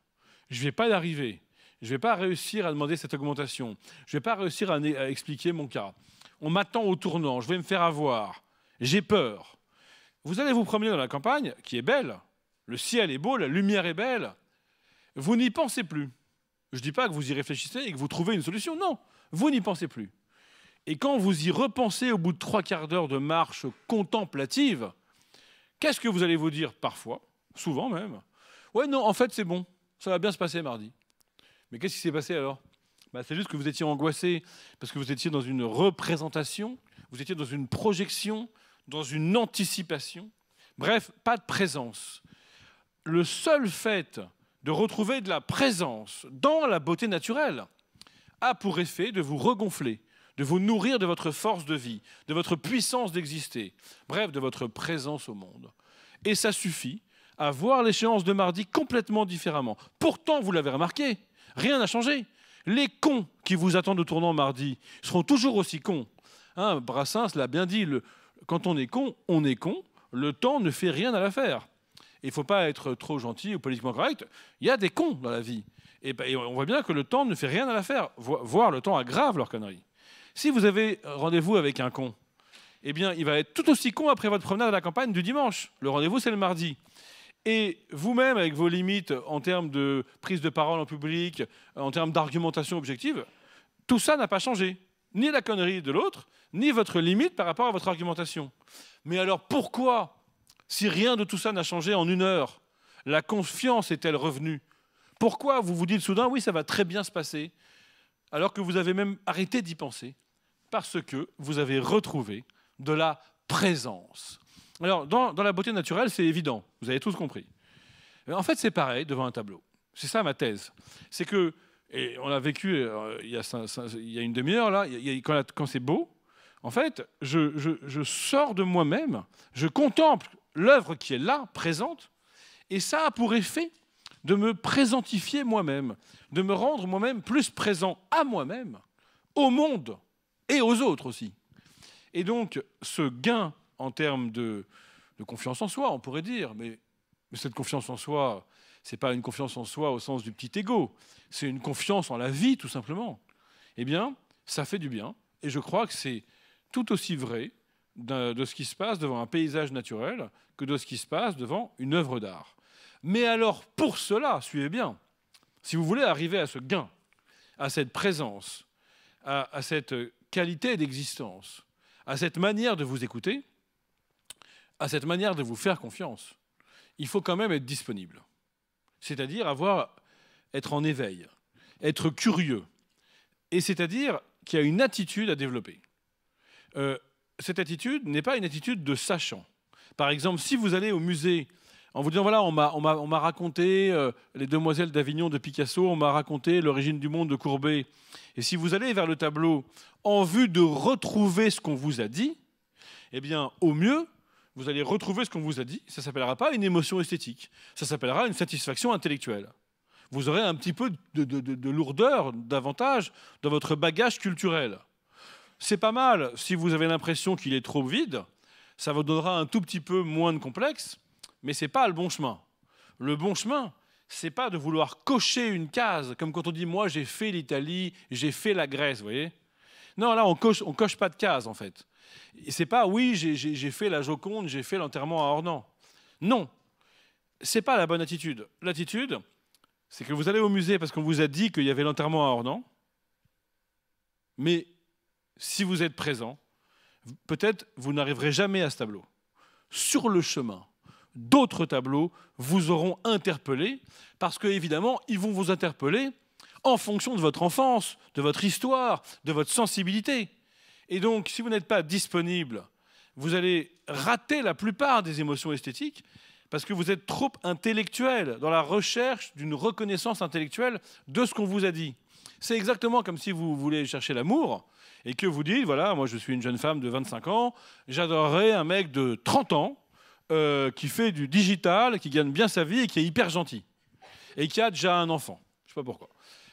Je ne vais pas y arriver. Je ne vais pas réussir à demander cette augmentation. Je ne vais pas réussir à, à expliquer mon cas. On m'attend au tournant. Je vais me faire avoir. J'ai peur. Vous allez vous promener dans la campagne, qui est belle, le ciel est beau, la lumière est belle, vous n'y pensez plus. Je ne dis pas que vous y réfléchissez et que vous trouvez une solution, non, vous n'y pensez plus. Et quand vous y repensez au bout de trois quarts d'heure de marche contemplative, qu'est-ce que vous allez vous dire parfois, souvent même Ouais, non, en fait, c'est bon, ça va bien se passer mardi. Mais qu'est-ce qui s'est passé alors bah, C'est juste que vous étiez angoissé parce que vous étiez dans une représentation, vous étiez dans une projection, dans une anticipation. Bref, pas de présence. Le seul fait de retrouver de la présence dans la beauté naturelle a pour effet de vous regonfler, de vous nourrir de votre force de vie, de votre puissance d'exister, bref, de votre présence au monde. Et ça suffit à voir l'échéance de mardi complètement différemment. Pourtant, vous l'avez remarqué, rien n'a changé. Les cons qui vous attendent au tournant mardi seront toujours aussi cons. Hein, Brassens l'a bien dit, le, quand on est con, on est con. Le temps ne fait rien à l'affaire. Il ne faut pas être trop gentil ou politiquement correct. Il y a des cons dans la vie. Et, ben, on voit bien que le temps ne fait rien à l'affaire, voire le temps aggrave leur connerie. Si vous avez rendez-vous avec un con, eh bien, il va être tout aussi con après votre promenade à la campagne du dimanche. Le rendez-vous, c'est le mardi. Et vous-même, avec vos limites en termes de prise de parole en public, en termes d'argumentation objective, tout ça n'a pas changé ni la connerie de l'autre, ni votre limite par rapport à votre argumentation. Mais alors pourquoi, si rien de tout ça n'a changé en une heure, la confiance est-elle revenue Pourquoi vous vous dites soudain, oui, ça va très bien se passer, alors que vous avez même arrêté d'y penser Parce que vous avez retrouvé de la présence. Alors, dans, la beauté naturelle, c'est évident, vous avez tous compris. En fait, c'est pareil devant un tableau. C'est ça ma thèse. C'est que et on a vécu, euh, il, y a une demi-heure là, quand, c'est beau, en fait, je, sors de moi-même, je contemple l'œuvre qui est là, présente, et ça a pour effet de me présentifier moi-même, de me rendre moi-même plus présent à moi-même, au monde et aux autres aussi. Et donc, ce gain en termes de confiance en soi, on pourrait dire, mais mais cette confiance en soi, ce n'est pas une confiance en soi au sens du petit ego, c'est une confiance en la vie, tout simplement. Eh bien, ça fait du bien. Et je crois que c'est tout aussi vrai de ce qui se passe devant un paysage naturel que de ce qui se passe devant une œuvre d'art. Mais alors, pour cela, suivez bien, si vous voulez arriver à ce gain, à cette présence, à cette qualité d'existence, à cette manière de vous écouter, à cette manière de vous faire confiance, il faut quand même être disponible. C'est-à-dire avoir, être en éveil, être curieux. Et c'est-à-dire qu'il y a une attitude à développer. Euh, cette attitude n'est pas une attitude de sachant. Par exemple, si vous allez au musée en vous disant voilà, on m'a raconté euh, les demoiselles d'Avignon de Picasso, on m'a raconté l'origine du monde de Courbet. Et si vous allez vers le tableau en vue de retrouver ce qu'on vous a dit, eh bien, au mieux, vous allez retrouver ce qu'on vous a dit. Ça ne s'appellera pas une émotion esthétique, ça s'appellera une satisfaction intellectuelle. Vous aurez un petit peu de, lourdeur, d'avantage dans votre bagage culturel. C'est pas mal si vous avez l'impression qu'il est trop vide, ça vous donnera un tout petit peu moins de complexe, mais c'est pas le bon chemin. Le bon chemin, c'est pas de vouloir cocher une case, comme quand on dit moi j'ai fait l'Italie, j'ai fait la Grèce, vous voyez Non, là on coche, on coche pas de case en fait. C'est pas oui, j'ai fait la Joconde, j'ai fait l'enterrement à Ornans. Non, c'est pas la bonne attitude. L'attitude, c'est que vous allez au musée parce qu'on vous a dit qu'il y avait l'enterrement à Ornans, mais si vous êtes présent, peut-être vous n'arriverez jamais à ce tableau. Sur le chemin, d'autres tableaux vous auront interpellé, parce qu'évidemment, ils vont vous interpeller en fonction de votre enfance, de votre histoire, de votre sensibilité. Et donc, si vous n'êtes pas disponible, vous allez rater la plupart des émotions esthétiques parce que vous êtes trop intellectuel dans la recherche d'une reconnaissance intellectuelle de ce qu'on vous a dit. C'est exactement comme si vous voulez chercher l'amour et que vous dites, voilà, moi je suis une jeune femme de 25 ans, j'adorerais un mec de 30 ans euh, qui fait du digital, qui gagne bien sa vie et qui est hyper gentil et qui a déjà un enfant. Je ne sais pas pourquoi.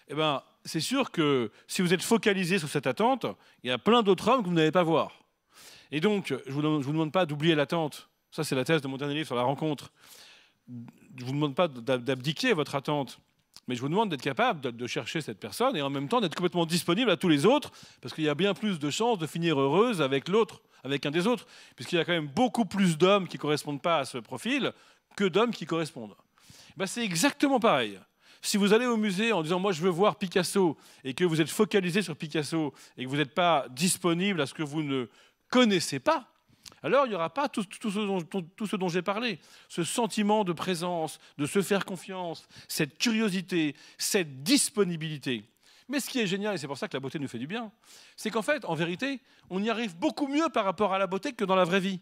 Eh ben, c'est sûr que si vous êtes focalisé sur cette attente, il y a plein d'autres hommes que vous n'allez pas voir. Et donc, je ne vous, demande pas d'oublier l'attente. Ça, c'est la thèse de mon dernier livre sur la rencontre. Je ne vous demande pas d'abdiquer votre attente. Mais je vous demande d'être capable de chercher cette personne et en même temps d'être complètement disponible à tous les autres, parce qu'il y a bien plus de chances de finir heureuse avec l'autre, avec un des autres, puisqu'il y a quand même beaucoup plus d'hommes qui ne correspondent pas à ce profil que d'hommes qui correspondent. Bah, c'est exactement pareil. Si vous allez au musée en disant moi je veux voir Picasso et que vous êtes focalisé sur Picasso et que vous n'êtes pas disponible à ce que vous ne connaissez pas, alors il n'y aura pas tout, ce dont, j'ai parlé. Ce sentiment de présence, de se faire confiance, cette curiosité, cette disponibilité. Mais ce qui est génial, et c'est pour ça que la beauté nous fait du bien, c'est qu'en fait, en vérité, on y arrive beaucoup mieux par rapport à la beauté que dans la vraie vie.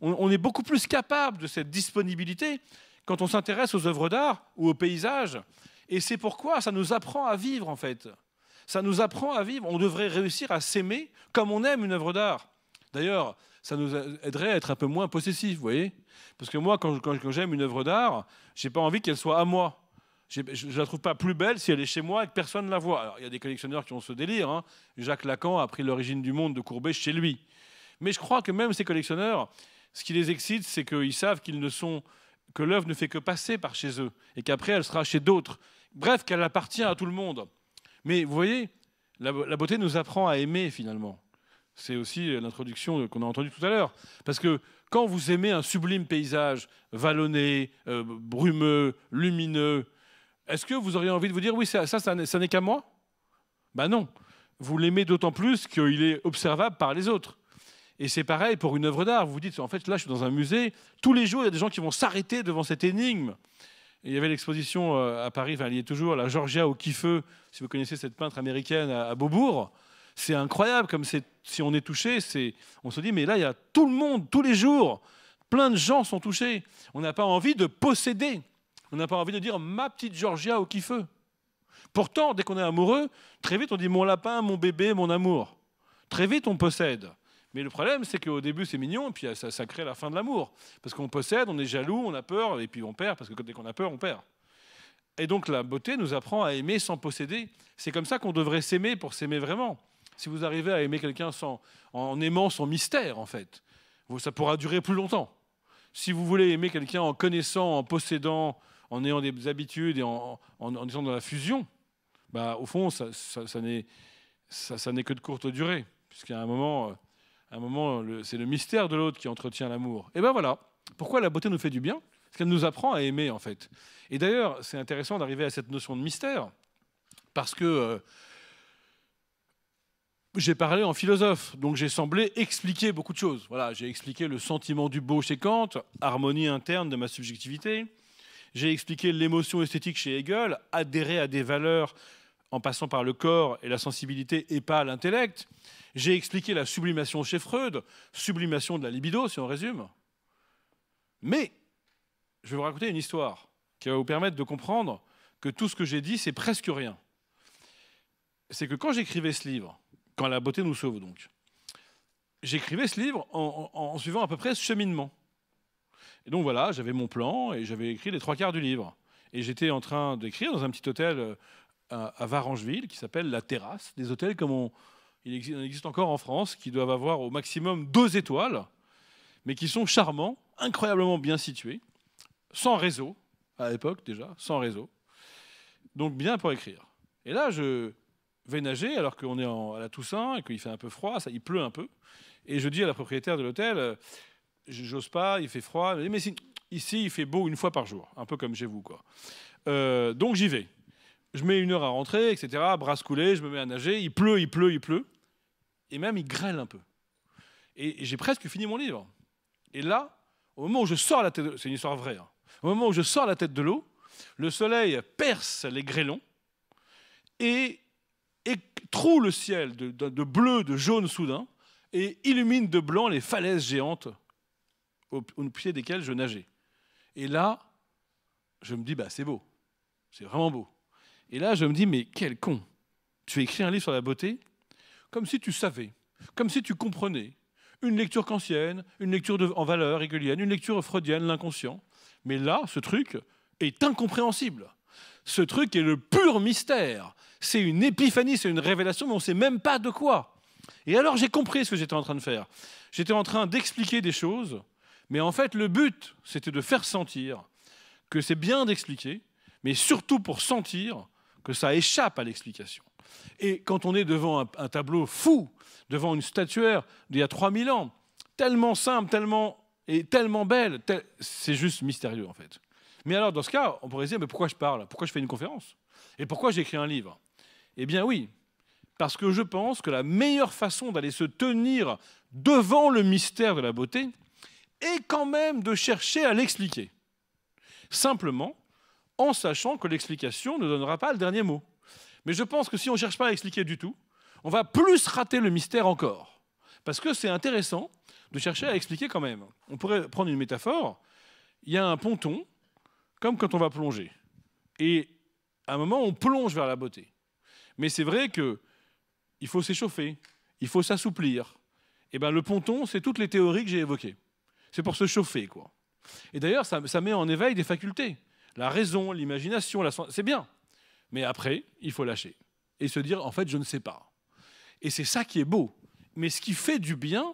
on est beaucoup plus capable de cette disponibilité quand on s'intéresse aux œuvres d'art ou aux paysages. Et c'est pourquoi ça nous apprend à vivre, en fait. Ça nous apprend à vivre. On devrait réussir à s'aimer comme on aime une œuvre d'art. D'ailleurs, ça nous aiderait à être un peu moins possessif, vous voyez Parce que moi, quand, j'aime une œuvre d'art, j'ai pas envie qu'elle soit à moi. Je ne la trouve pas plus belle si elle est chez moi et que personne ne la voit. Alors, il y a des collectionneurs qui ont ce délire. Hein. Jacques Lacan a pris l'origine du monde de Courbet chez lui. Mais je crois que même ces collectionneurs, ce qui les excite, c'est qu'ils savent qu'ils ne sont que l'œuvre ne fait que passer par chez eux et qu'après elle sera chez d'autres. Bref, qu'elle appartient à tout le monde. Mais vous voyez, la, beauté nous apprend à aimer finalement. C'est aussi l'introduction qu'on a entendue tout à l'heure. Parce que quand vous aimez un sublime paysage vallonné, euh, brumeux, lumineux, est-ce que vous auriez envie de vous dire oui, ça, ça, ça n'est qu'à moi Ben non. Vous l'aimez d'autant plus qu'il est observable par les autres. Et c'est pareil pour une œuvre d'art. Vous vous dites, en fait, là, je suis dans un musée. Tous les jours, il y a des gens qui vont s'arrêter devant cette énigme. il y avait l'exposition euh, à Paris, enfin, elle y est toujours, la Georgia au Kiffeux, si vous connaissez cette peintre américaine à Beaubourg. C'est incroyable, comme si on est touché, c'est, on se dit, mais là, il y a tout le monde, tous les jours. Plein de gens sont touchés. On n'a pas envie de posséder. On n'a pas envie de dire ma petite Georgia au Kiffeux. Pourtant, dès qu'on est amoureux, très vite on dit mon lapin, mon bébé, mon amour. Très vite on possède. Mais le problème, c'est qu'au début, c'est mignon, et puis euh, ça, crée la fin de l'amour. Parce qu'on possède, on est jaloux, on a peur, et puis on perd, parce que dès qu'on a peur, on perd. Et donc la beauté nous apprend à aimer sans posséder. C'est comme ça qu'on devrait s'aimer pour s'aimer vraiment. Si vous arrivez à aimer quelqu'un en aimant son mystère, en fait, ça pourra durer plus longtemps. Si vous voulez aimer quelqu'un en connaissant, en possédant, en ayant des habitudes et en, étant dans la fusion, bah, au fond, ça, ça n'est que de courte durée, puisqu'à un moment euh, à un moment, c'est le mystère de l'autre qui entretient l'amour. Et ben voilà, pourquoi la beauté nous fait du bien Parce qu'elle nous apprend à aimer, en fait. Et d'ailleurs, c'est intéressant d'arriver à cette notion de mystère, parce que euh, j'ai parlé en philosophe, donc j'ai semblé expliquer beaucoup de choses. Voilà, j'ai expliqué le sentiment du beau chez Kant, harmonie interne de ma subjectivité. J'ai expliqué l'émotion esthétique chez Hegel, adhérer à des valeurs en passant par le corps et la sensibilité et pas l'intellect. J'ai expliqué la sublimation chez Freud, sublimation de la libido si on résume. Mais je vais vous raconter une histoire qui va vous permettre de comprendre que tout ce que j'ai dit, c'est presque rien. C'est que quand j'écrivais ce livre, quand la beauté nous sauve donc, j'écrivais ce livre en, suivant à peu près ce cheminement. Et donc voilà, j'avais mon plan et j'avais écrit les trois quarts du livre. Et j'étais en train d'écrire dans un petit hôtel euh, à, Varangeville qui s'appelle La Terrasse, des hôtels comme on, il existe, existe encore en France, qui doivent avoir au maximum deux étoiles, mais qui sont charmants, incroyablement bien situés, sans réseau, à l'époque déjà, sans réseau. Donc bien pour écrire. Et là, je vais nager alors qu'on est à la Toussaint et qu'il fait un peu froid, ça, il pleut un peu. Et je dis à la propriétaire de l'hôtel, euh, j'ose pas, il fait froid. mais ici, il fait beau une fois par jour, un peu comme chez vous. Quoi. Euh, donc j'y vais je mets une heure à rentrer, etc. Bras coulés, je me mets à nager, il pleut, il pleut, il pleut. Et même, il grêle un peu. Et, j'ai presque fini mon livre. Et là, au moment où je sors la tête de l'eau, c'est une histoire vraie, hein. au moment où je sors la tête de l'eau, le soleil perce les grêlons et, et troue le ciel de, bleu, de jaune soudain, et illumine de blanc les falaises géantes au, au pied desquelles je nageais. Et là, je me dis, bah, c'est beau, c'est vraiment beau. Et là, je me dis, mais quel con Tu écris un livre sur la beauté comme si tu savais, comme si tu comprenais. Une lecture kantienne, une lecture en valeur égulienne une lecture freudienne, l'inconscient. Mais là, ce truc est incompréhensible. Ce truc est le pur mystère. C'est une épiphanie, c'est une révélation, mais on ne sait même pas de quoi. Et alors j'ai compris ce que j'étais en train de faire. J'étais en train d'expliquer des choses, mais en fait le but, c'était de faire sentir que c'est bien d'expliquer, mais surtout pour sentir que ça échappe à l'explication. Et quand on est devant un, tableau fou, devant une statuaire d'il y a 3000 ans, tellement simple, tellement et tellement belle, c'est juste mystérieux en fait. Mais alors dans ce cas, on pourrait dire mais pourquoi je parle Pourquoi je fais une conférence Et pourquoi j'écris un livre Eh bien oui, parce que je pense que la meilleure façon d'aller se tenir devant le mystère de la beauté est quand même de chercher à l'expliquer. Simplement, en sachant que l'explication ne donnera pas le dernier mot. Mais je pense que si on ne cherche pas à expliquer du tout, on va plus rater le mystère encore. Parce que c'est intéressant de chercher à expliquer quand même. On pourrait prendre une métaphore. Il y a un ponton, comme quand on va plonger. Et à un moment, on plonge vers la beauté. Mais c'est vrai que il faut s'échauffer, il faut s'assouplir. Et eh ben, le ponton, c'est toutes les théories que j'ai évoquées. C'est pour se chauffer, quoi. Et d'ailleurs, ça met en éveil des facultés la raison, l'imagination, la... c'est bien. Mais après, il faut lâcher et se dire, en fait, je ne sais pas. Et c'est ça qui est beau. Mais ce qui fait du bien,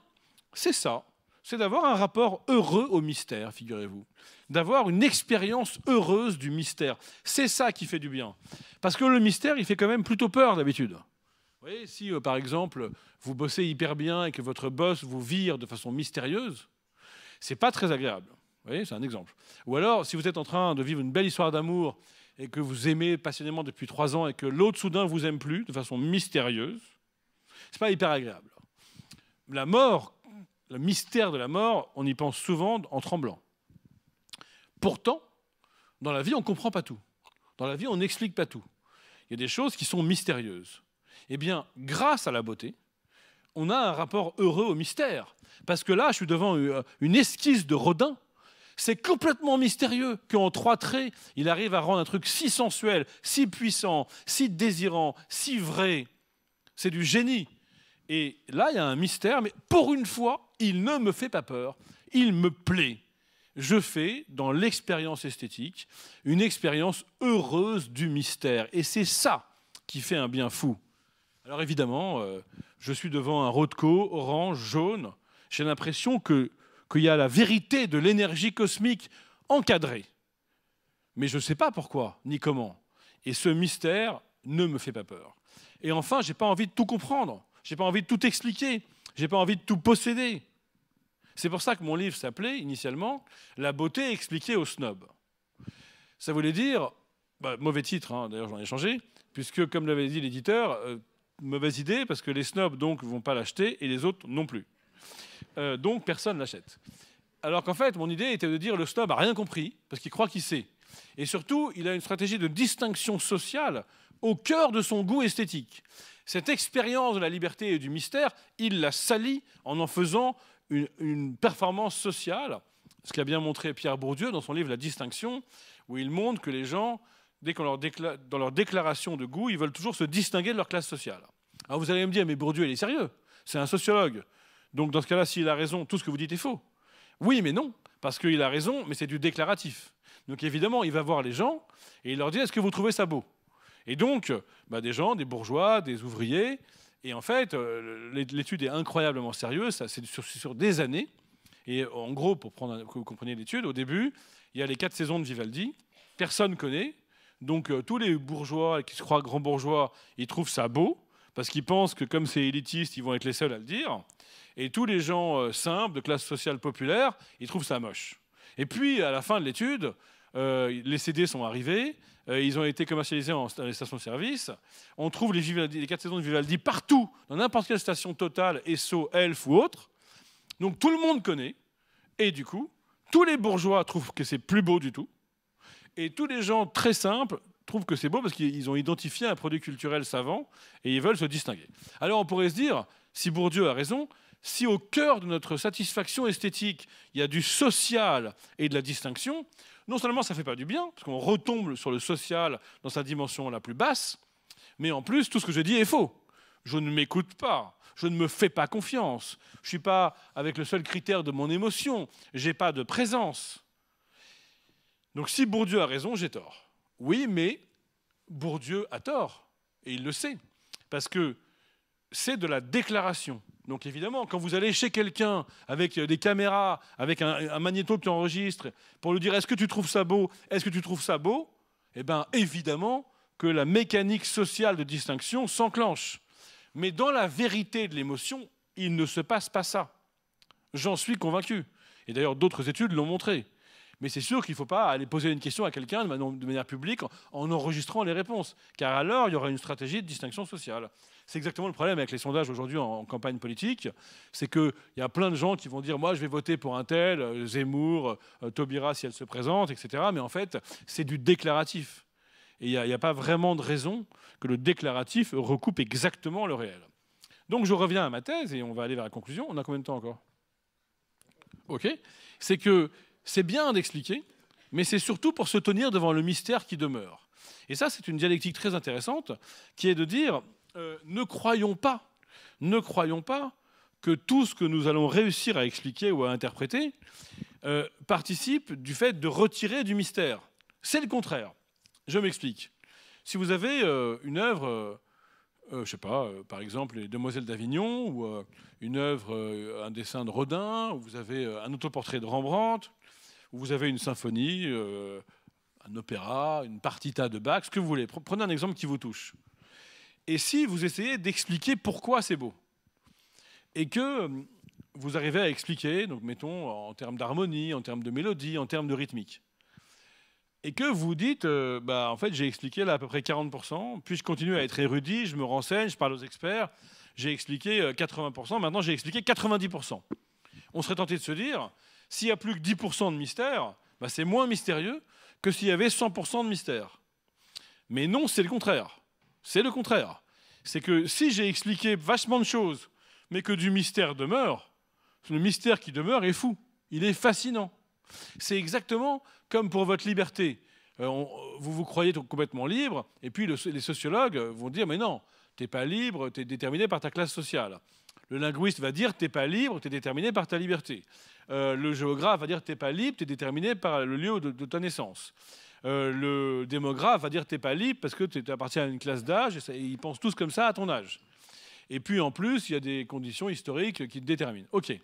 c'est ça. C'est d'avoir un rapport heureux au mystère, figurez-vous. D'avoir une expérience heureuse du mystère. C'est ça qui fait du bien. Parce que le mystère, il fait quand même plutôt peur d'habitude. Vous voyez, si euh, par exemple, vous bossez hyper bien et que votre boss vous vire de façon mystérieuse, c'est pas très agréable. Vous voyez, c'est un exemple. Ou alors, si vous êtes en train de vivre une belle histoire d'amour et que vous aimez passionnément depuis trois ans et que l'autre soudain vous aime plus de façon mystérieuse, c'est pas hyper agréable. La mort, le mystère de la mort, on y pense souvent en tremblant. Pourtant, dans la vie, on ne comprend pas tout. Dans la vie, on n'explique pas tout. Il y a des choses qui sont mystérieuses. Eh bien, grâce à la beauté, on a un rapport heureux au mystère. Parce que là, je suis devant euh, une esquisse de Rodin c'est complètement mystérieux qu'en trois traits, il arrive à rendre un truc si sensuel, si puissant, si désirant, si vrai. C'est du génie. Et là, il y a un mystère, mais pour une fois, il ne me fait pas peur, il me plaît. Je fais, dans l'expérience esthétique, une expérience heureuse du mystère. Et c'est ça qui fait un bien fou. Alors évidemment, euh, je suis devant un Rothko orange, jaune. J'ai l'impression que qu'il y a la vérité de l'énergie cosmique encadrée. Mais je ne sais pas pourquoi ni comment. Et ce mystère ne me fait pas peur. Et enfin, je n'ai pas envie de tout comprendre. Je n'ai pas envie de tout expliquer. Je n'ai pas envie de tout posséder. C'est pour ça que mon livre s'appelait initialement La beauté expliquée aux snobs. Ça voulait dire, bah, mauvais titre, hein, d'ailleurs j'en ai changé, puisque comme l'avait dit l'éditeur, euh, mauvaise idée parce que les snobs donc vont pas l'acheter et les autres non plus. Euh, donc personne l'achète. Alors qu'en fait, mon idée était de dire le snob a rien compris parce qu'il croit qu'il sait. Et surtout, il a une stratégie de distinction sociale au cœur de son goût esthétique. Cette expérience de la liberté et du mystère, il la salit en en faisant une, performance sociale, ce qu'a bien montré Pierre Bourdieu dans son livre La distinction, où il montre que les gens, dès qu'on leur dans leur déclaration de goût, ils veulent toujours se distinguer de leur classe sociale. Alors vous allez me dire, mais Bourdieu, il est sérieux, c'est un sociologue. Donc dans ce cas-là, s'il a raison, tout ce que vous dites est faux. Oui, mais non, parce qu'il a raison, mais c'est du déclaratif. Donc évidemment, il va voir les gens et il leur dit Est-ce que vous trouvez ça beau Et donc, bah, des gens, des bourgeois, des ouvriers. Et en fait, euh, l'étude est incroyablement sérieuse, c'est sur, des années. Et en gros, pour que vous compreniez l'étude, au début, il y a les quatre saisons de Vivaldi, personne connaît. Donc euh, tous les bourgeois qui se croient grands bourgeois, ils trouvent ça beau parce qu'ils pensent que comme c'est élitiste, ils vont être les seuls à le dire. Et tous les gens euh, simples, de classe sociale populaire, ils trouvent ça moche. Et puis, à la fin de l'étude, euh, les CD sont arrivés, euh, ils ont été commercialisés en, dans les service On trouve les, Vivaldi, les, quatre saisons de Vivaldi partout, dans n'importe quelle station totale, Esso, Elf ou autre. Donc tout le monde connaît, et du coup, tous les bourgeois trouvent que c'est plus beau du tout, et tous les gens très simples trouve que c'est beau parce qu'ils ont identifié un produit culturel savant et ils veulent se distinguer. Alors on pourrait se dire, si Bourdieu a raison, si au cœur de notre satisfaction esthétique, il y a du social et de la distinction, non seulement ça ne fait pas du bien, parce qu'on retombe sur le social dans sa dimension la plus basse, mais en plus, tout ce que je dis est faux. Je ne m'écoute pas, je ne me fais pas confiance, je ne suis pas avec le seul critère de mon émotion, j'ai pas de présence. Donc si Bourdieu a raison, j'ai tort. Oui, mais Bourdieu a tort, et il le sait, parce que c'est de la déclaration. Donc évidemment, quand vous allez chez quelqu'un avec des caméras, avec un, un, magnéto qui enregistre, pour lui dire est-ce que tu trouves ça beau, est-ce que tu trouves ça beau, eh bien évidemment que la mécanique sociale de distinction s'enclenche. Mais dans la vérité de l'émotion, il ne se passe pas ça. J'en suis convaincu. Et d'ailleurs, d'autres études l'ont montré. Mais c'est sûr qu'il ne faut pas aller poser une question à quelqu'un de manière publique en enregistrant les réponses, car alors il y aura une stratégie de distinction sociale. C'est exactement le problème avec les sondages aujourd'hui en, campagne politique, c'est qu'il y a plein de gens qui vont dire moi je vais voter pour un tel, euh, Zemmour, euh, Taubira si elle se présente, etc. Mais en fait c'est du déclaratif. Et il n'y a, a pas vraiment de raison que le déclaratif recoupe exactement le réel. Donc je reviens à ma thèse et on va aller vers la conclusion. On a combien de temps encore Ok. C'est que c'est bien d'expliquer, mais c'est surtout pour se tenir devant le mystère qui demeure. Et ça, c'est une dialectique très intéressante, qui est de dire, euh, ne croyons pas, ne croyons pas que tout ce que nous allons réussir à expliquer ou à interpréter euh, participe du fait de retirer du mystère. C'est le contraire. Je m'explique. Si vous avez euh, une œuvre, je ne sais pas, par exemple les Demoiselles d'Avignon, ou une œuvre, un dessin de Rodin, ou vous avez un autoportrait de Rembrandt, où vous avez une symphonie, euh, un opéra, une partita de Bach, ce que vous voulez. Prenez un exemple qui vous touche. Et si vous essayez d'expliquer pourquoi c'est beau, et que hum, vous arrivez à expliquer, donc mettons en termes d'harmonie, en termes de mélodie, en termes de rythmique, et que vous dites, euh, bah, en fait j'ai expliqué là à peu près 40%, puis je continue à être érudit, je me renseigne, je parle aux experts, j'ai expliqué 80%, euh, maintenant j'ai expliqué 90%. On serait tenté de se dire, s'il n'y a plus que 10% de mystère, bah, c'est moins mystérieux que s'il y avait 100% de mystère. Mais non, c'est le contraire. C'est le contraire. C'est que si j'ai expliqué vachement de choses, mais que du mystère demeure, le mystère qui demeure est fou. Il est fascinant. C'est exactement comme pour votre liberté. Euh, vous vous croyez complètement libre, et puis les sociologues vont dire, mais non, tu n'es pas libre, tu es déterminé par ta classe sociale. Le linguiste va dire t'es pas libre, t'es déterminé par ta liberté. Euh, le géographe va dire t'es pas libre, t'es déterminé par le lieu de, ta naissance. Euh, le démographe va dire t'es pas libre parce que tu appartiens à une classe d'âge et, ils pensent tous comme ça à ton âge. Et puis en plus, il y a des conditions historiques qui te déterminent. Ok.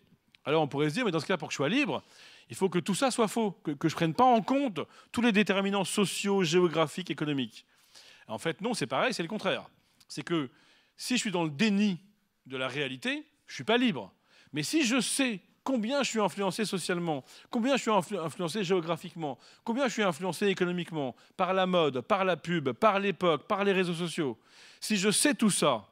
Alors on pourrait se dire, mais dans ce cas, pour que je sois libre, il faut que tout ça soit faux, que, que je prenne pas en compte tous les déterminants sociaux, géographiques, économiques. En fait, non, c'est pareil, c'est le contraire. C'est que si je suis dans le déni de la réalité, je ne suis pas libre. Mais si je sais combien je suis influencé socialement, combien je suis influencé géographiquement, combien je suis influencé économiquement, par la mode, par la pub, par l'époque, par les réseaux sociaux, si je sais tout ça,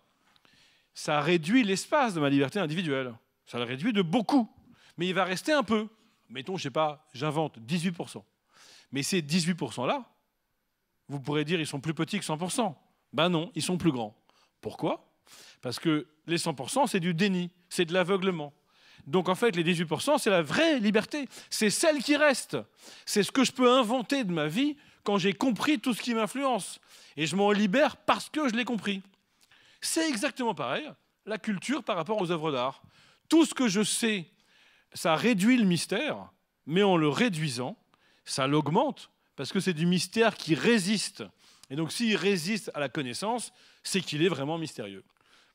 ça réduit l'espace de ma liberté individuelle. Ça le réduit de beaucoup. Mais il va rester un peu. Mettons, je sais pas, j'invente 18%. Mais ces 18%-là, vous pourrez dire ils sont plus petits que 100%. Ben non, ils sont plus grands. Pourquoi parce que les 100%, c'est du déni, c'est de l'aveuglement. Donc en fait, les 18%, c'est la vraie liberté. C'est celle qui reste. C'est ce que je peux inventer de ma vie quand j'ai compris tout ce qui m'influence. Et je m'en libère parce que je l'ai compris. C'est exactement pareil, la culture par rapport aux œuvres d'art. Tout ce que je sais, ça réduit le mystère, mais en le réduisant, ça l'augmente, parce que c'est du mystère qui résiste. Et donc s'il résiste à la connaissance, c'est qu'il est vraiment mystérieux.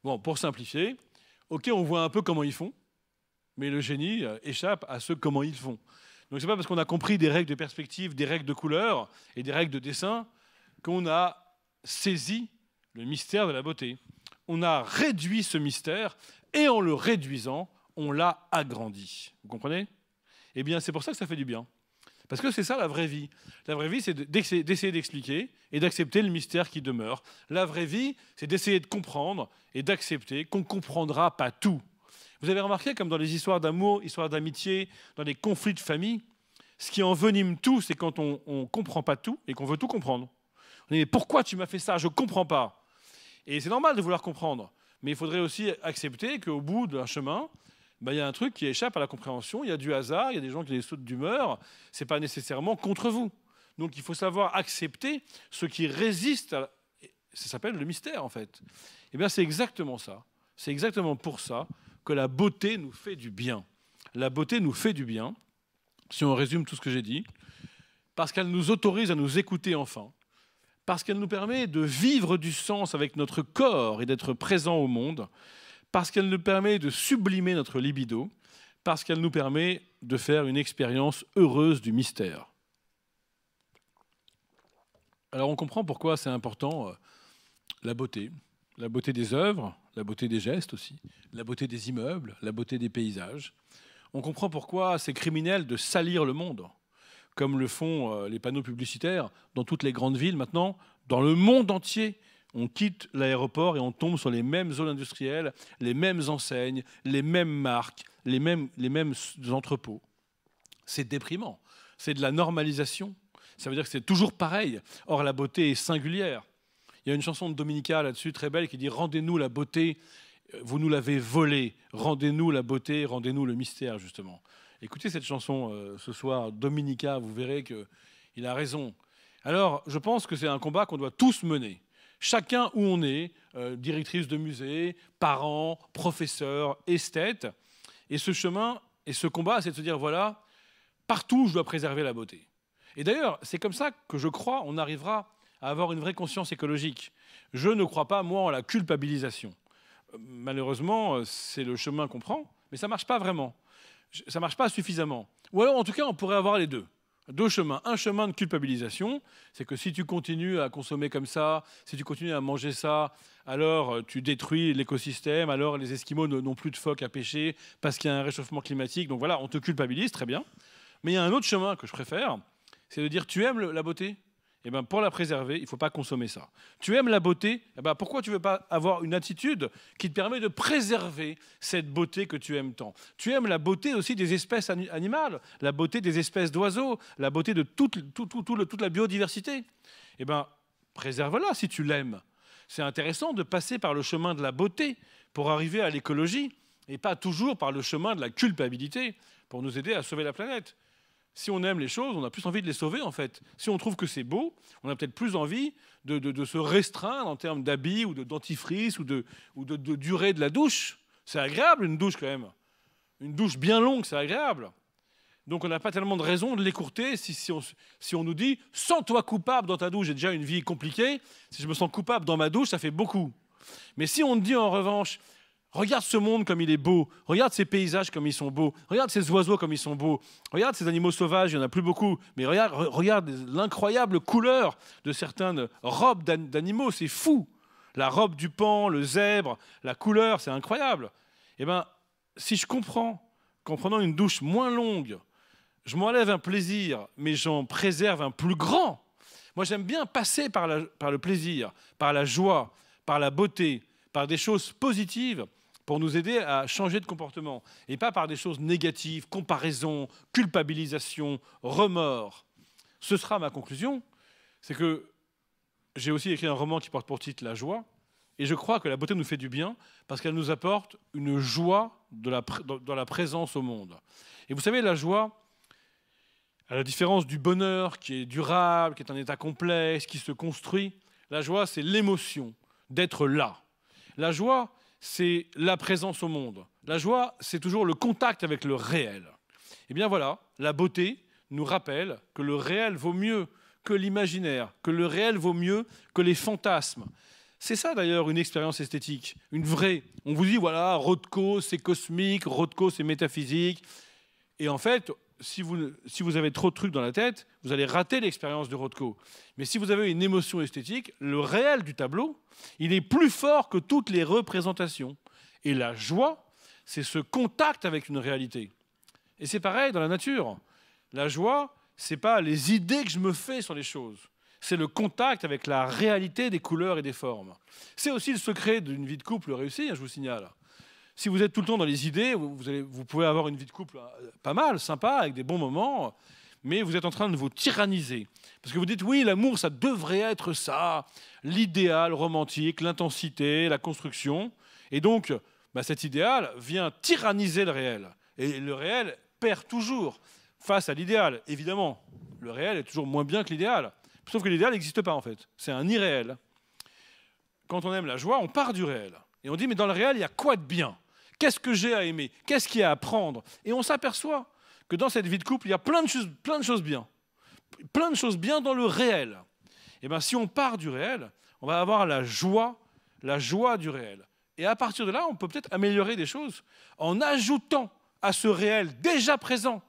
Bon, pour simplifier, ok, on voit un peu comment ils font, mais le génie euh, échappe à ce comment ils font. Donc c'est pas parce qu'on a compris des règles de perspective, des règles de couleur et des règles de dessin qu'on a saisi le mystère de la beauté. On a réduit ce mystère et en le réduisant, on l'a agrandi. Vous comprenez Eh bien, c'est pour ça que ça fait du bien. Parce que c'est ça la vraie vie. La vraie vie, c'est d'essayer d'expliquer et d'accepter le mystère qui demeure. La vraie vie, c'est d'essayer de comprendre et d'accepter qu'on ne comprendra pas tout. Vous avez remarqué, comme dans les histoires d'amour, histoires d'amitié, dans les conflits de famille, ce qui envenime tout, c'est quand on ne comprend pas tout et qu'on veut tout comprendre. On dit, mais pourquoi tu m'as fait ça Je ne comprends pas. Et c'est normal de vouloir comprendre. Mais il faudrait aussi accepter qu'au bout d'un chemin, bah, il y a un truc qui échappe à la compréhension, il y a du hasard, il y a des gens qui ont des sautes d'humeur, c'est pas nécessairement contre vous. Donc il faut savoir accepter ce qui résiste Ça s'appelle le mystère en fait. Eh bien c'est exactement ça. C'est exactement pour ça que la beauté nous fait du bien. La beauté nous fait du bien, si on résume tout ce que j'ai dit, parce qu'elle nous autorise à nous écouter enfin, parce qu'elle nous permet de vivre du sens avec notre corps et d'être présent au monde, parce qu'elle nous permet de sublimer notre libido, parce qu'elle nous permet de faire une expérience heureuse du mystère. Alors on comprend pourquoi c'est important euh, la beauté, la beauté des œuvres, la beauté des gestes aussi, la beauté des immeubles, la beauté des paysages. On comprend pourquoi c'est criminel de salir le monde, comme le font euh, les panneaux publicitaires dans toutes les grandes villes maintenant, dans le monde entier. On quitte l'aéroport et on tombe sur les mêmes zones industrielles, les mêmes enseignes, les mêmes marques, les mêmes, les mêmes entrepôts. C'est déprimant. C'est de la normalisation. Ça veut dire que c'est toujours pareil. Or, la beauté est singulière. Il y a une chanson de Dominica là-dessus, très belle, qui dit Rendez-nous la beauté, vous nous l'avez volée. Rendez-nous la beauté, rendez-nous le mystère, justement. Écoutez cette chanson euh, ce soir, Dominica, vous verrez qu'il a raison. Alors, je pense que c'est un combat qu'on doit tous mener. Chacun où on est, euh, directrice de musée, parent, professeur, esthète. Et ce chemin et ce combat, c'est de se dire, voilà, partout je dois préserver la beauté. Et d'ailleurs, c'est comme ça que je crois on arrivera à avoir une vraie conscience écologique. Je ne crois pas, moi, en la culpabilisation. Euh, malheureusement, euh, c'est le chemin qu'on prend, mais ça ne marche pas vraiment. Ça ne marche pas suffisamment. Ou alors, en tout cas, on pourrait avoir les deux deux chemins. Un chemin de culpabilisation, c'est que si tu continues à consommer comme ça, si tu continues à manger ça, alors euh, tu détruis l'écosystème, alors les Esquimaux n'ont plus de phoques à pêcher parce qu'il y a un réchauffement climatique. Donc voilà, on te culpabilise, très bien. Mais il y a un autre chemin que je préfère, c'est de dire tu aimes la beauté, eh ben pour la préserver, il ne faut pas consommer ça. Tu aimes la beauté, eh ben pourquoi tu ne veux pas avoir une attitude qui te permet de préserver cette beauté que tu aimes tant Tu aimes la beauté aussi des espèces animales, la beauté des espèces d'oiseaux, la beauté de toute, la biodiversité. Eh ben, préserve-la si tu l'aimes. C'est intéressant de passer par le chemin de la beauté pour arriver à l'écologie et pas toujours par le chemin de la culpabilité pour nous aider à sauver la planète si on aime les choses, on a plus envie de les sauver en fait. Si on trouve que c'est beau, on a peut-être plus envie de, se restreindre en termes d'habits ou de dentifrice ou, de, durée de la douche. C'est agréable une douche quand même. Une douche bien longue, c'est agréable. Donc on n'a pas tellement de raison de l'écourter si, on, nous dit « sens-toi coupable dans ta douche, j'ai déjà une vie compliquée, si je me sens coupable dans ma douche, ça fait beaucoup ». Mais si on dit en revanche Regarde ce monde comme il est beau. Regarde ces paysages comme ils sont beaux. Regarde ces oiseaux comme ils sont beaux. Regarde ces animaux sauvages, il n'y en a plus beaucoup. Mais regarde, l'incroyable couleur de certaines robes d'animaux, c'est fou. La robe du pan, le zèbre, la couleur, c'est incroyable. Eh bien, si je comprends qu'en prenant une douche moins longue, je m'enlève un plaisir, mais j'en préserve un plus grand. Moi, j'aime bien passer par le plaisir, par la joie, par la beauté, par des choses positives pour nous aider à changer de comportement, et pas par des choses négatives, comparaison, culpabilisation, remords. Ce sera ma conclusion, c'est que j'ai aussi écrit un roman qui porte pour titre La joie, et je crois que la beauté nous fait du bien parce qu'elle nous apporte une joie de la, dans la présence au monde. Et vous savez, la joie, à la différence du bonheur qui est durable, qui est un état complexe, qui se construit, la joie, c'est l'émotion d'être là. La joie, c'est la présence au monde. La joie, c'est toujours le contact avec le réel. Eh bien voilà, la beauté nous rappelle que le réel vaut mieux que l'imaginaire, que le réel vaut mieux que les fantasmes. C'est ça d'ailleurs une expérience esthétique, une vraie. On vous dit, voilà, Rothko, c'est cosmique, Rothko, c'est métaphysique. Et en fait, si vous, avez trop de trucs dans la tête, vous allez rater l'expérience de Rothko. Mais si vous avez une émotion esthétique, le réel du tableau, il est plus fort que toutes les représentations. Et la joie, c'est ce contact avec une réalité. Et c'est pareil dans la nature. La joie, ce n'est pas les idées que je me fais sur les choses. C'est le contact avec la réalité des couleurs et des formes. C'est aussi le secret d'une vie de couple réussie, hein, je vous signale si vous êtes tout le temps dans les idées, vous, pouvez avoir une vie de couple euh, pas mal, sympa, avec des bons moments, mais vous êtes en train de vous tyranniser. Parce que vous dites, oui, l'amour, ça devrait être ça, l'idéal romantique, l'intensité, la construction. Et donc, bah, cet idéal vient tyranniser le réel. Et le réel perd toujours face à l'idéal, évidemment. Le réel est toujours moins bien que l'idéal. Sauf que l'idéal n'existe pas, en fait. C'est un irréel. Quand on aime la joie, on part du réel. Et on dit, mais dans le réel, il y a quoi de bien Qu'est-ce que j'ai à aimer Qu'est-ce qu'il y a à apprendre Et on s'aperçoit que dans cette vie de couple, il y a plein de choses, de choses bien. Plein de choses bien dans le réel. Et eh bien, si on part du réel, on va avoir la joie, la joie du réel. Et à partir de là, on peut peut-être améliorer des choses en ajoutant à ce réel déjà présent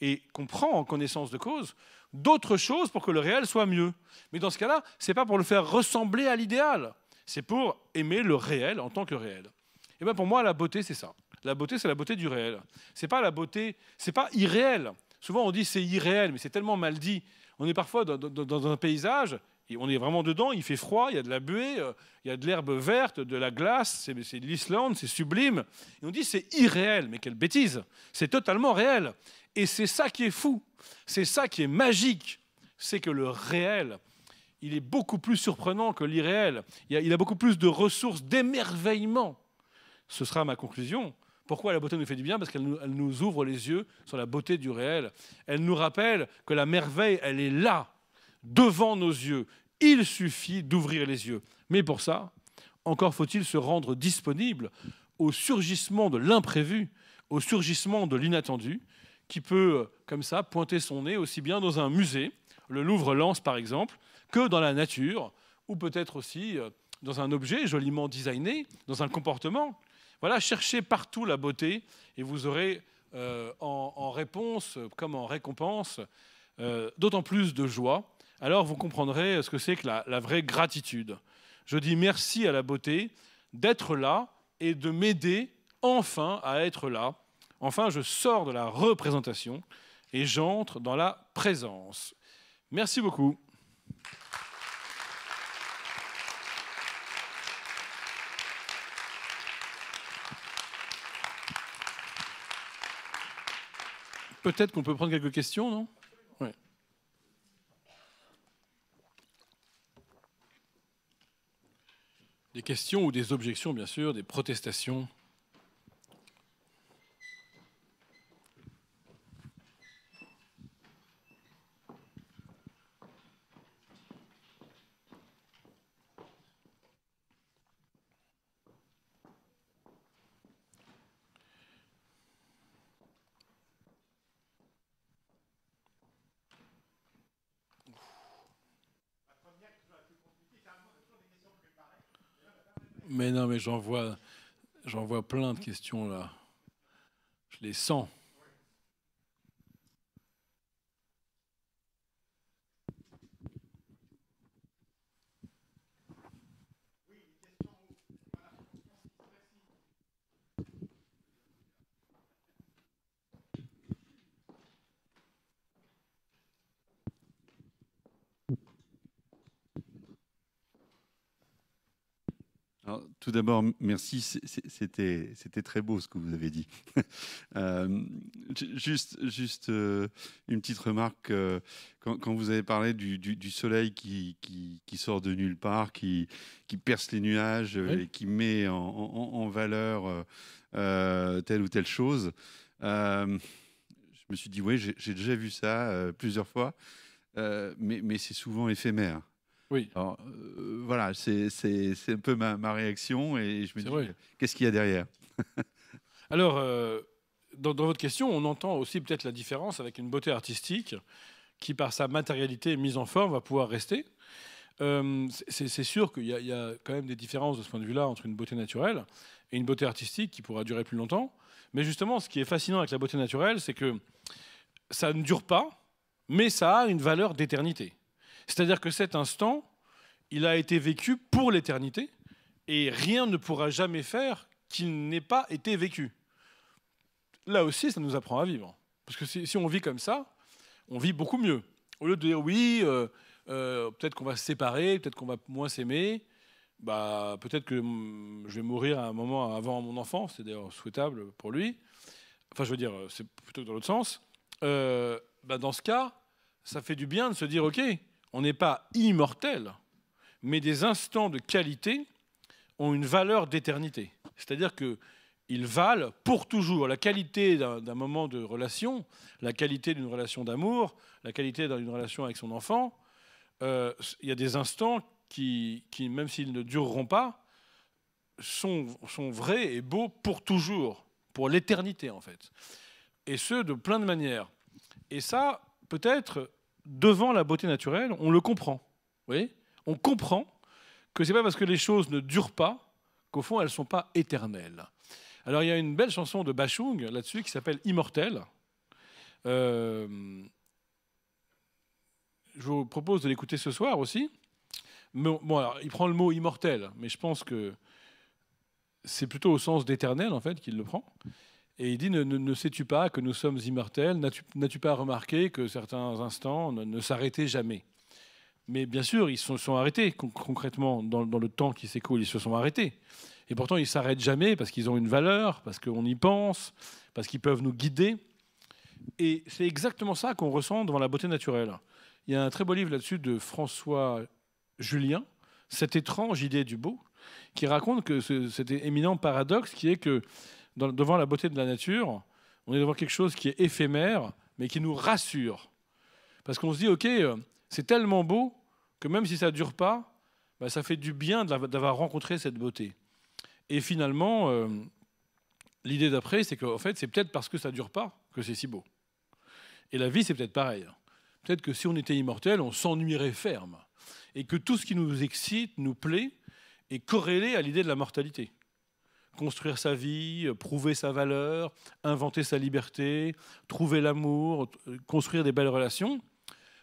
et qu'on prend en connaissance de cause d'autres choses pour que le réel soit mieux. Mais dans ce cas-là, ce n'est pas pour le faire ressembler à l'idéal c'est pour aimer le réel en tant que réel. Et eh ben, pour moi, la beauté, c'est ça. La beauté, c'est la beauté du réel. C'est pas la beauté, c'est pas irréel. Souvent, on dit c'est irréel, mais c'est tellement mal dit. On est parfois dans, un paysage et on est vraiment dedans, il fait froid, il y a de la buée, euh, il y a de l'herbe verte, de la glace, c'est de l'Islande, c'est sublime. Et on dit c'est irréel, mais quelle bêtise, c'est totalement réel. Et c'est ça qui est fou, c'est ça qui est magique, c'est que le réel, il est beaucoup plus surprenant que l'irréel. Il a, beaucoup plus de ressources d'émerveillement. Ce sera ma conclusion. Pourquoi la beauté nous fait du bien Parce qu'elle nous, nous ouvre les yeux sur la beauté du réel. Elle nous rappelle que la merveille, elle est là, devant nos yeux. Il suffit d'ouvrir les yeux. Mais pour ça, encore faut-il se rendre disponible au surgissement de l'imprévu, au surgissement de l'inattendu, qui peut, euh, comme ça, pointer son nez aussi bien dans un musée, le Louvre lance par exemple, que dans la nature, ou peut-être aussi euh, dans un objet joliment designé, dans un comportement. Voilà, cherchez partout la beauté et vous aurez euh, en, réponse, comme en récompense, euh, d'autant plus de joie. Alors vous comprendrez ce que c'est que la vraie gratitude. Je dis merci à la beauté d'être là et de m'aider enfin à être là. Enfin, je sors de la représentation et j'entre dans la présence. Merci beaucoup. Peut-être qu'on peut prendre quelques questions, non Des questions ou des objections, bien sûr, des protestations. Mais non, mais j'en vois, vois plein de questions là. Je les sens. tout d'abord, merci. C'était, c'était très beau ce que vous avez dit. Euh, juste, juste euh, une petite remarque. Euh, quand, vous avez parlé du, soleil qui, qui, sort de nulle part, qui, qui perce les nuages et qui met en, valeur telle ou telle chose, je me suis dit, oui, j'ai, déjà vu ça plusieurs fois, mais c'est souvent éphémère. Oui. Alors, euh, voilà, c'est un peu ma, réaction et je me dis, qu'est-ce qu'il y a derrière Alors, euh, dans, votre question, on entend aussi peut-être la différence avec une beauté artistique qui, par sa matérialité mise en forme, va pouvoir rester. Euh, c'est sûr qu'il y, y, a quand même des différences de ce point de vue-là entre une beauté naturelle et une beauté artistique qui pourra durer plus longtemps. Mais justement, ce qui est fascinant avec la beauté naturelle, c'est que ça ne dure pas, mais ça a une valeur d'éternité. C'est-à-dire que cet instant, il a été vécu pour l'éternité, et rien ne pourra jamais faire qu'il n'ait pas été vécu. Là aussi, ça nous apprend à vivre. Parce que si, on vit comme ça, on vit beaucoup mieux. Au lieu de dire oui, euh, euh, peut-être qu'on va se séparer, peut-être qu'on va moins s'aimer, bah, peut-être que hum, je vais mourir à un moment avant mon enfant, c'est d'ailleurs souhaitable pour lui. Enfin, je veux dire, c'est plutôt dans l'autre sens. Euh, bah, dans ce cas, ça fait du bien de se dire ok, on n'est pas immortel, mais des instants de qualité ont une valeur d'éternité. C'est-à-dire qu'ils valent pour toujours la qualité d'un moment de relation, la qualité d'une relation d'amour, la qualité d'une relation avec son enfant. Euh, il y a des instants qui, même s'ils ne dureront pas, sont, sont vrais et beaux pour toujours, pour l'éternité en fait. Et ce, de plein de manières. Et ça, peut-être, devant la beauté naturelle, on le comprend. Oui, on comprend que c'est pas parce que les choses ne durent pas qu'au fond elles ne sont pas éternelles. Alors il y a une belle chanson de Bachung là-dessus qui s'appelle Immortel. Euh, je vous propose de l'écouter ce soir aussi. bon, il prend le mot immortel, mais je pense que c'est plutôt au sens d'éternel en fait qu'il le prend. Et il dit Ne, sais-tu pas que nous sommes immortels N'as-tu pas remarqué que certains instants ne, s'arrêtaient jamais Mais bien sûr, ils se sont, arrêtés concrètement dans, le temps qui s'écoule, ils se sont arrêtés. Et pourtant, ils s'arrêtent jamais parce qu'ils ont une valeur, parce qu'on y pense, parce qu'ils peuvent nous guider. Et c'est exactement ça qu'on ressent devant la beauté naturelle. Il y a un très beau livre là-dessus de François Julien, Cette étrange idée du beau, qui raconte que cet éminent paradoxe qui est que devant la beauté de la nature, on est devant quelque chose qui est éphémère, mais qui nous rassure. Parce qu'on se dit, OK, euh, c'est tellement beau que même si ça ne dure pas, bah, ça fait du bien d'avoir rencontré cette beauté. Et finalement, euh, l'idée d'après, c'est qu'en fait, c'est peut-être parce que ça ne dure pas que c'est si beau. Et la vie, c'est peut-être pareil. Peut-être que si on était immortel, on s'ennuierait ferme. Et que tout ce qui nous excite, nous plaît, est corrélé à l'idée de la mortalité construire sa vie, euh, prouver sa valeur, inventer sa liberté, trouver l'amour, euh, construire des belles relations,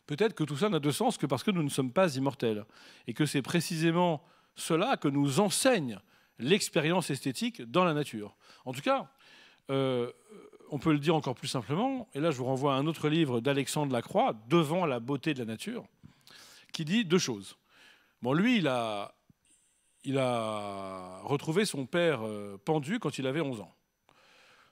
peut-être que tout ça n'a de sens que parce que nous ne sommes pas immortels. Et que c'est précisément cela que nous enseigne l'expérience esthétique dans la nature. En tout cas, euh, on peut le dire encore plus simplement, et là je vous renvoie à un autre livre d'Alexandre Lacroix, Devant la beauté de la nature, qui dit deux choses. Bon, lui, il a il a retrouvé son père euh, pendu quand il avait 11 ans.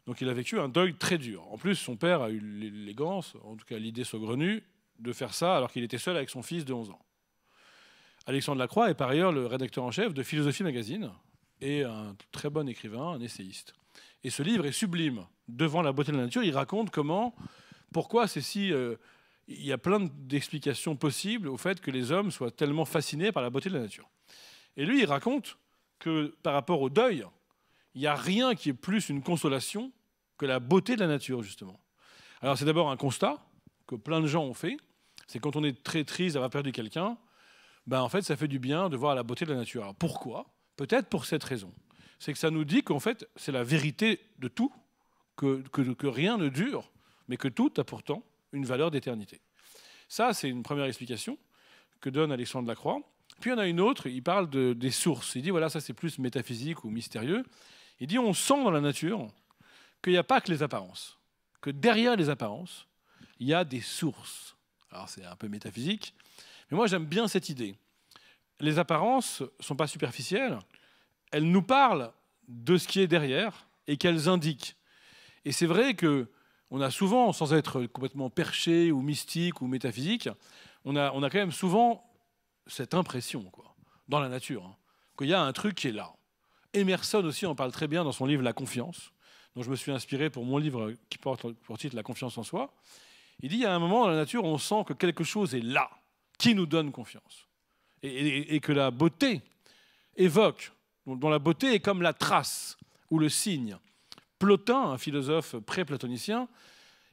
Donc il a vécu un deuil très dur. En plus, son père a eu l'élégance, en tout cas l'idée saugrenue, de faire ça alors qu'il était seul avec son fils de 11 ans. Alexandre Lacroix est par ailleurs le rédacteur en chef de Philosophie Magazine et un très bon écrivain, un essayiste. Et ce livre est sublime. Devant la beauté de la nature, il raconte comment, pourquoi c'est si... Euh, il y a plein d'explications possibles au fait que les hommes soient tellement fascinés par la beauté de la nature. Et lui, il raconte que par rapport au deuil, il n'y a rien qui est plus une consolation que la beauté de la nature, justement. Alors c'est d'abord un constat que plein de gens ont fait, c'est quand on est très triste d'avoir perdu quelqu'un, ben en fait ça fait du bien de voir la beauté de la nature. Alors pourquoi Peut-être pour cette raison. C'est que ça nous dit qu'en fait c'est la vérité de tout, que rien ne dure, mais que tout a pourtant une valeur d'éternité. Ça c'est une première explication que donne Alexandre Lacroix. Puis il y en a une autre, il parle de, des sources. Il dit, voilà, ça c'est plus métaphysique ou mystérieux. Il dit, on sent dans la nature qu'il n'y a pas que les apparences, que derrière les apparences, il y a des sources. Alors c'est un peu métaphysique, mais moi j'aime bien cette idée. Les apparences ne sont pas superficielles, elles nous parlent de ce qui est derrière et qu'elles indiquent. Et c'est vrai que on a souvent, sans être complètement perché ou mystique ou métaphysique, on a, on a quand même souvent cette impression, quoi, dans la nature, hein, qu'il y a un truc qui est là. Emerson aussi en parle très bien dans son livre La confiance, dont je me suis inspiré pour mon livre qui porte pour titre La confiance en soi. Il dit, il y a un moment dans la nature, on sent que quelque chose est là, qui nous donne confiance. Et, que la beauté évoque, dont la beauté est comme la trace ou le signe. Plotin, un philosophe pré-platonicien,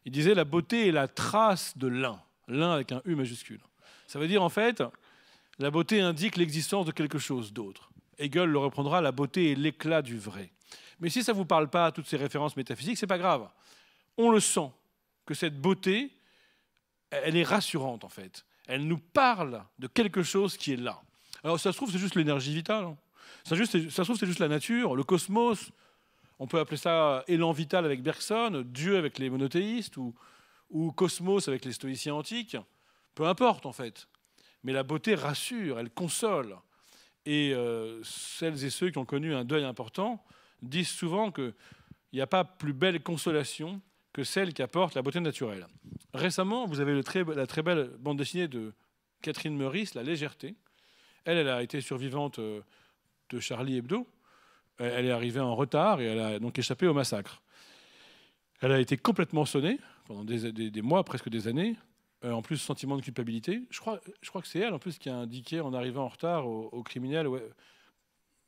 il disait la beauté est la trace de l'un, l'un avec un U majuscule. Ça veut dire en fait, la beauté indique l'existence de quelque chose d'autre. Hegel le reprendra, la beauté est l'éclat du vrai. Mais si ça ne vous parle pas, à toutes ces références métaphysiques, c'est pas grave. On le sent, que cette beauté, elle est rassurante en fait. Elle nous parle de quelque chose qui est là. Alors ça se trouve, c'est juste l'énergie vitale. Hein. Ça, ça se trouve, c'est juste la nature, le cosmos. On peut appeler ça élan vital avec Bergson, Dieu avec les monothéistes, ou cosmos avec les stoïciens antiques. Peu importe en fait. Mais la beauté rassure, elle console. Et euh, celles et ceux qui ont connu un deuil important disent souvent qu'il n'y a pas plus belle consolation que celle qu'apporte la beauté naturelle. Récemment, vous avez la très belle bande dessinée de Catherine Meurice, La légèreté. Elle, elle a été survivante euh, de Charlie Hebdo. Elle est arrivée en retard et elle a donc échappé au massacre. Elle a été complètement sonnée pendant des mois, presque des années, euh, en plus, sentiment de culpabilité. Je crois, je crois que c'est elle, en plus, qui a indiqué en arrivant en retard au, criminel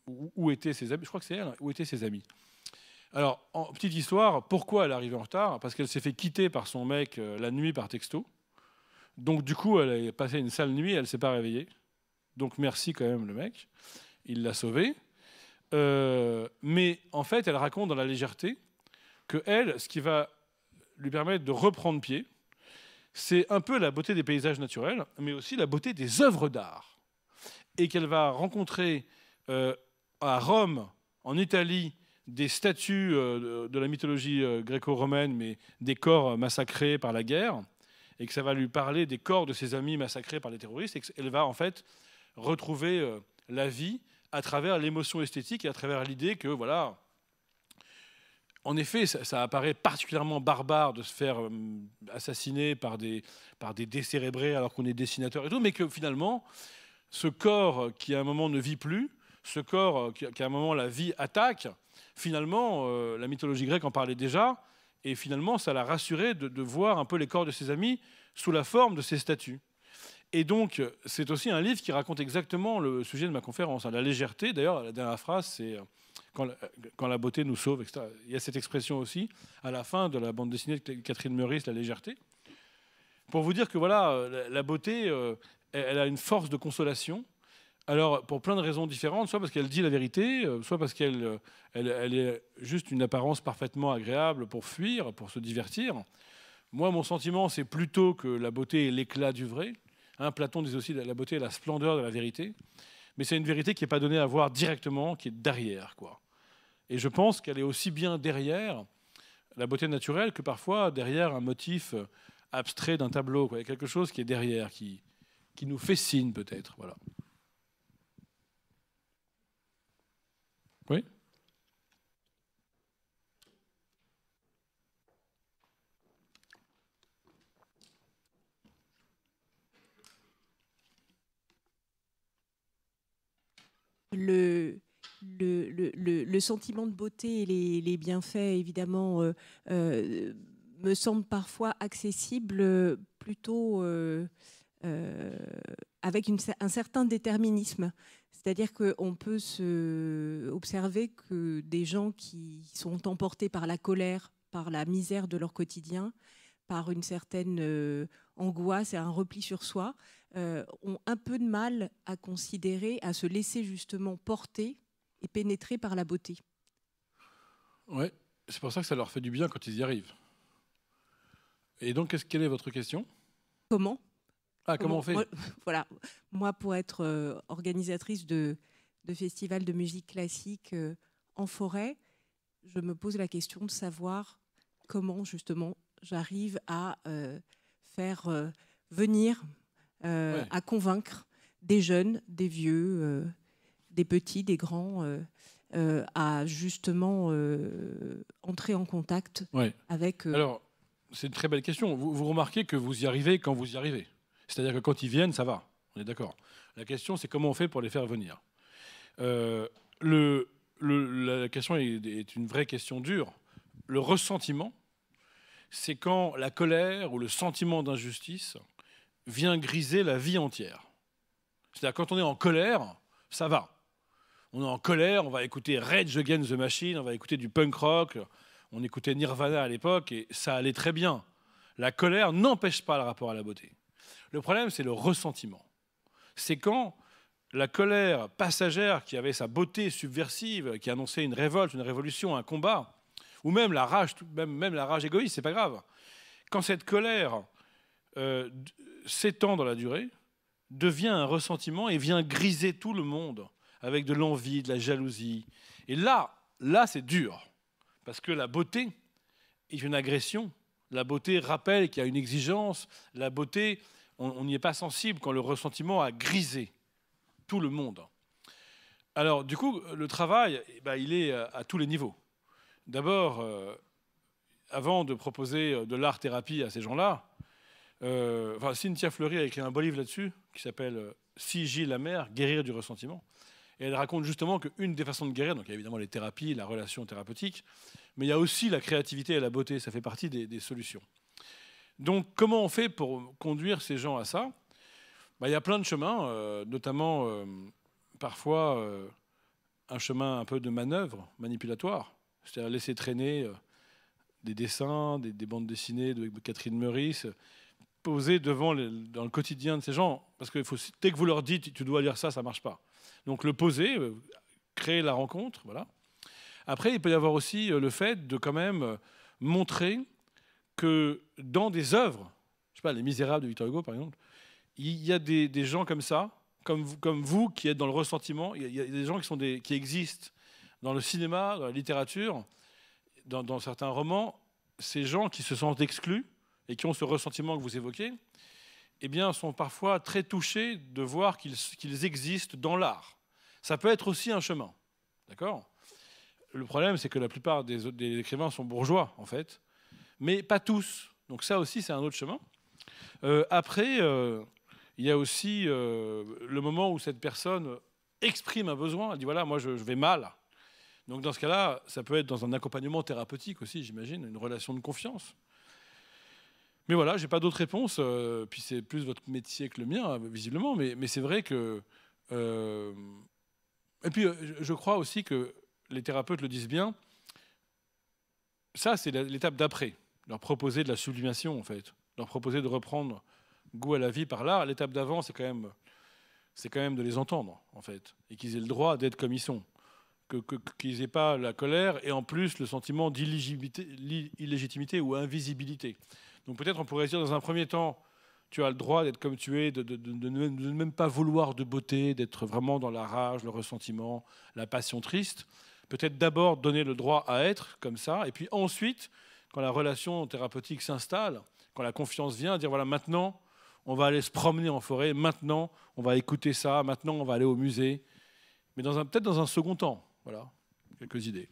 où, étaient ses amis. Je crois que c'est elle, où étaient ses amis. Alors, petite histoire, pourquoi elle est arrivée en retard Parce qu'elle s'est fait quitter par son mec euh, la nuit par texto. Donc, du coup, elle a passé une sale nuit, elle ne s'est pas réveillée. Donc, merci quand même le mec. Il l'a sauvée. Euh, mais en fait, elle raconte dans la légèreté que elle, ce qui va lui permettre de reprendre pied, c'est un peu la beauté des paysages naturels, mais aussi la beauté des œuvres d'art. Et qu'elle va rencontrer euh, à Rome, en Italie, des statues euh, de la mythologie euh, gréco-romaine, mais des corps massacrés par la guerre, et que ça va lui parler des corps de ses amis massacrés par les terroristes, et qu'elle va en fait retrouver la vie à travers l'émotion esthétique et à travers l'idée que voilà, en effet, ça, apparaît particulièrement barbare de se faire euh, assassiner par des, par des décérébrés alors qu'on est dessinateur et tout, mais que finalement, ce corps qui à un moment ne vit plus, ce corps euh, qui à un moment la vie attaque, finalement, euh, la mythologie grecque en parlait déjà, et finalement, ça l'a rassuré de, voir un peu les corps de ses amis sous la forme de ces statues. Et donc, c'est aussi un livre qui raconte exactement le sujet de ma conférence, hein. la légèreté. D'ailleurs, la dernière phrase, c'est quand la, beauté nous sauve, etc. Il y a cette expression aussi à la fin de la bande dessinée de Catherine Meurice, La légèreté, pour vous dire que voilà, euh, la, beauté, euh, elle, a une force de consolation. Alors, pour plein de raisons différentes, soit parce qu'elle dit la vérité, euh, soit parce qu'elle elle, est juste une apparence parfaitement agréable pour fuir, pour se divertir. Moi, mon sentiment, c'est plutôt que la beauté est l'éclat du vrai. Hein, Platon dit aussi la beauté est la splendeur de la vérité mais c'est une vérité qui n'est pas donnée à voir directement, qui est derrière. Quoi. Et je pense qu'elle est aussi bien derrière la beauté naturelle que parfois derrière un motif euh, abstrait d'un tableau. Quoi. Il y a quelque chose qui est derrière, qui, qui nous fait signe peut-être. Voilà. Oui le, sentiment de beauté et les, bienfaits, évidemment, euh, euh, me semblent parfois accessibles plutôt euh, avec un certain déterminisme. C'est-à-dire qu'on peut observer que des gens qui sont emportés par la colère, par la misère de leur quotidien, par une certaine angoisse et un repli sur soi, euh, ont un peu de mal à considérer, à se laisser justement porter et pénétrer par la beauté. Oui, c'est pour ça que ça leur fait du bien quand ils y arrivent. Et donc, quest quelle est votre question Comment Ah, comment, on fait Voilà, moi pour être euh, organisatrice de, festivals de musique classique euh, en forêt, je me pose la question de savoir comment justement j'arrive à faire venir euh, à convaincre des jeunes, des vieux, euh, des petits, des grands. Euh, à justement entrer en contact avec. Alors, c'est une très belle question. Vous, remarquez que vous y arrivez quand vous y arrivez. C'est-à-dire que quand ils viennent, ça va. On est d'accord. La question, c'est comment on fait pour les faire venir. Le, la question est, une vraie question dure. Le ressentiment, c'est quand la colère ou le sentiment d'injustice vient griser la vie entière. C'est-à-dire quand on est en colère, ça va. On est en colère, on va écouter Rage Against the Machine, on va écouter du punk rock, on écoutait Nirvana à l'époque et ça allait très bien. La colère n'empêche pas le rapport à la beauté. Le problème, c'est le ressentiment. C'est quand la colère passagère qui avait sa beauté subversive, qui annonçait une révolte, une révolution, un combat, ou même la rage, même la rage égoïste, c'est pas grave. Quand cette colère euh, s'étend dans la durée, devient un ressentiment et vient griser tout le monde avec de l'envie, de la jalousie. Et là, là, c'est dur. Parce que la beauté est une agression. La beauté rappelle qu'il y a une exigence. La beauté, on n'y est pas sensible quand le ressentiment a grisé tout le monde. Alors, du coup, le travail, eh ben, il est euh, à tous les niveaux. D'abord, euh, avant de proposer de l'art-thérapie à ces gens-là, euh, Cynthia Fleury a écrit un beau livre là-dessus qui s'appelle euh, Sigil la mer, guérir du ressentiment. elle raconte justement qu'une des façons de guérir, donc il y a évidemment les thérapies, la relation thérapeutique, mais il y a aussi la créativité et la beauté, ça fait partie des, solutions. Donc comment on fait pour conduire ces gens à ça bah, Il y a plein de chemins, euh, notamment parfois un chemin un peu de manœuvre manipulatoire, c'est-à-dire laisser traîner des dessins, des, des, bandes dessinées de Catherine Meurice, poser devant dans le quotidien de ces gens, parce que faut, dès que vous leur dites tu dois lire ça, ça marche pas. Donc le poser, euh, créer la rencontre, voilà. Après, il peut y avoir aussi euh, le fait de quand même euh, montrer que dans des œuvres, je sais pas, Les Misérables de Victor Hugo par exemple, il y a des, gens comme ça, comme vous, comme vous, qui êtes dans le ressentiment, il y a, des gens qui, sont des, qui existent dans le cinéma, dans la littérature, dans certains romans, ces gens qui se sentent exclus, et qui ont ce ressentiment que vous évoquez, eh bien, sont parfois très touchés de voir qu'ils existent dans l'art. Ça peut être aussi un chemin. D'accord Le problème, c'est que la plupart des, écrivains sont bourgeois, en fait, mais pas tous. Donc ça aussi, c'est un autre chemin. Euh, après, euh, il y a aussi euh, le moment où cette personne exprime un besoin. Elle dit, voilà, moi, je vais mal. Donc dans ce cas-là, ça peut être dans un accompagnement thérapeutique aussi, j'imagine, une relation de confiance. Mais voilà, j'ai pas d'autres réponses. Euh, puis c'est plus votre métier que le mien, euh, visiblement. Mais, c'est vrai que. Euh, et puis, je crois aussi que les thérapeutes le disent bien. Ça, c'est l'étape d'après. Leur proposer de la sublimation, en fait. Leur proposer de reprendre goût à la vie par l'art. L'étape d'avant, c'est quand même, c'est quand même de les entendre, en fait, et qu'ils aient le droit d'être comme ils sont, qu'ils que, n'aient pas la colère et en plus le sentiment d'illégitimité ou invisibilité. Donc peut-être on pourrait dire dans un premier temps, tu as le droit d'être comme tu es, de, ne même pas vouloir de beauté, d'être vraiment dans la rage, le ressentiment, la passion triste. Peut-être d'abord donner le droit à être comme ça, et puis ensuite, quand la relation thérapeutique s'installe, quand la confiance vient, dire voilà, maintenant, on va aller se promener en forêt, maintenant, on va écouter ça, maintenant, on va aller au musée, mais peut-être dans un second temps. Voilà, quelques idées.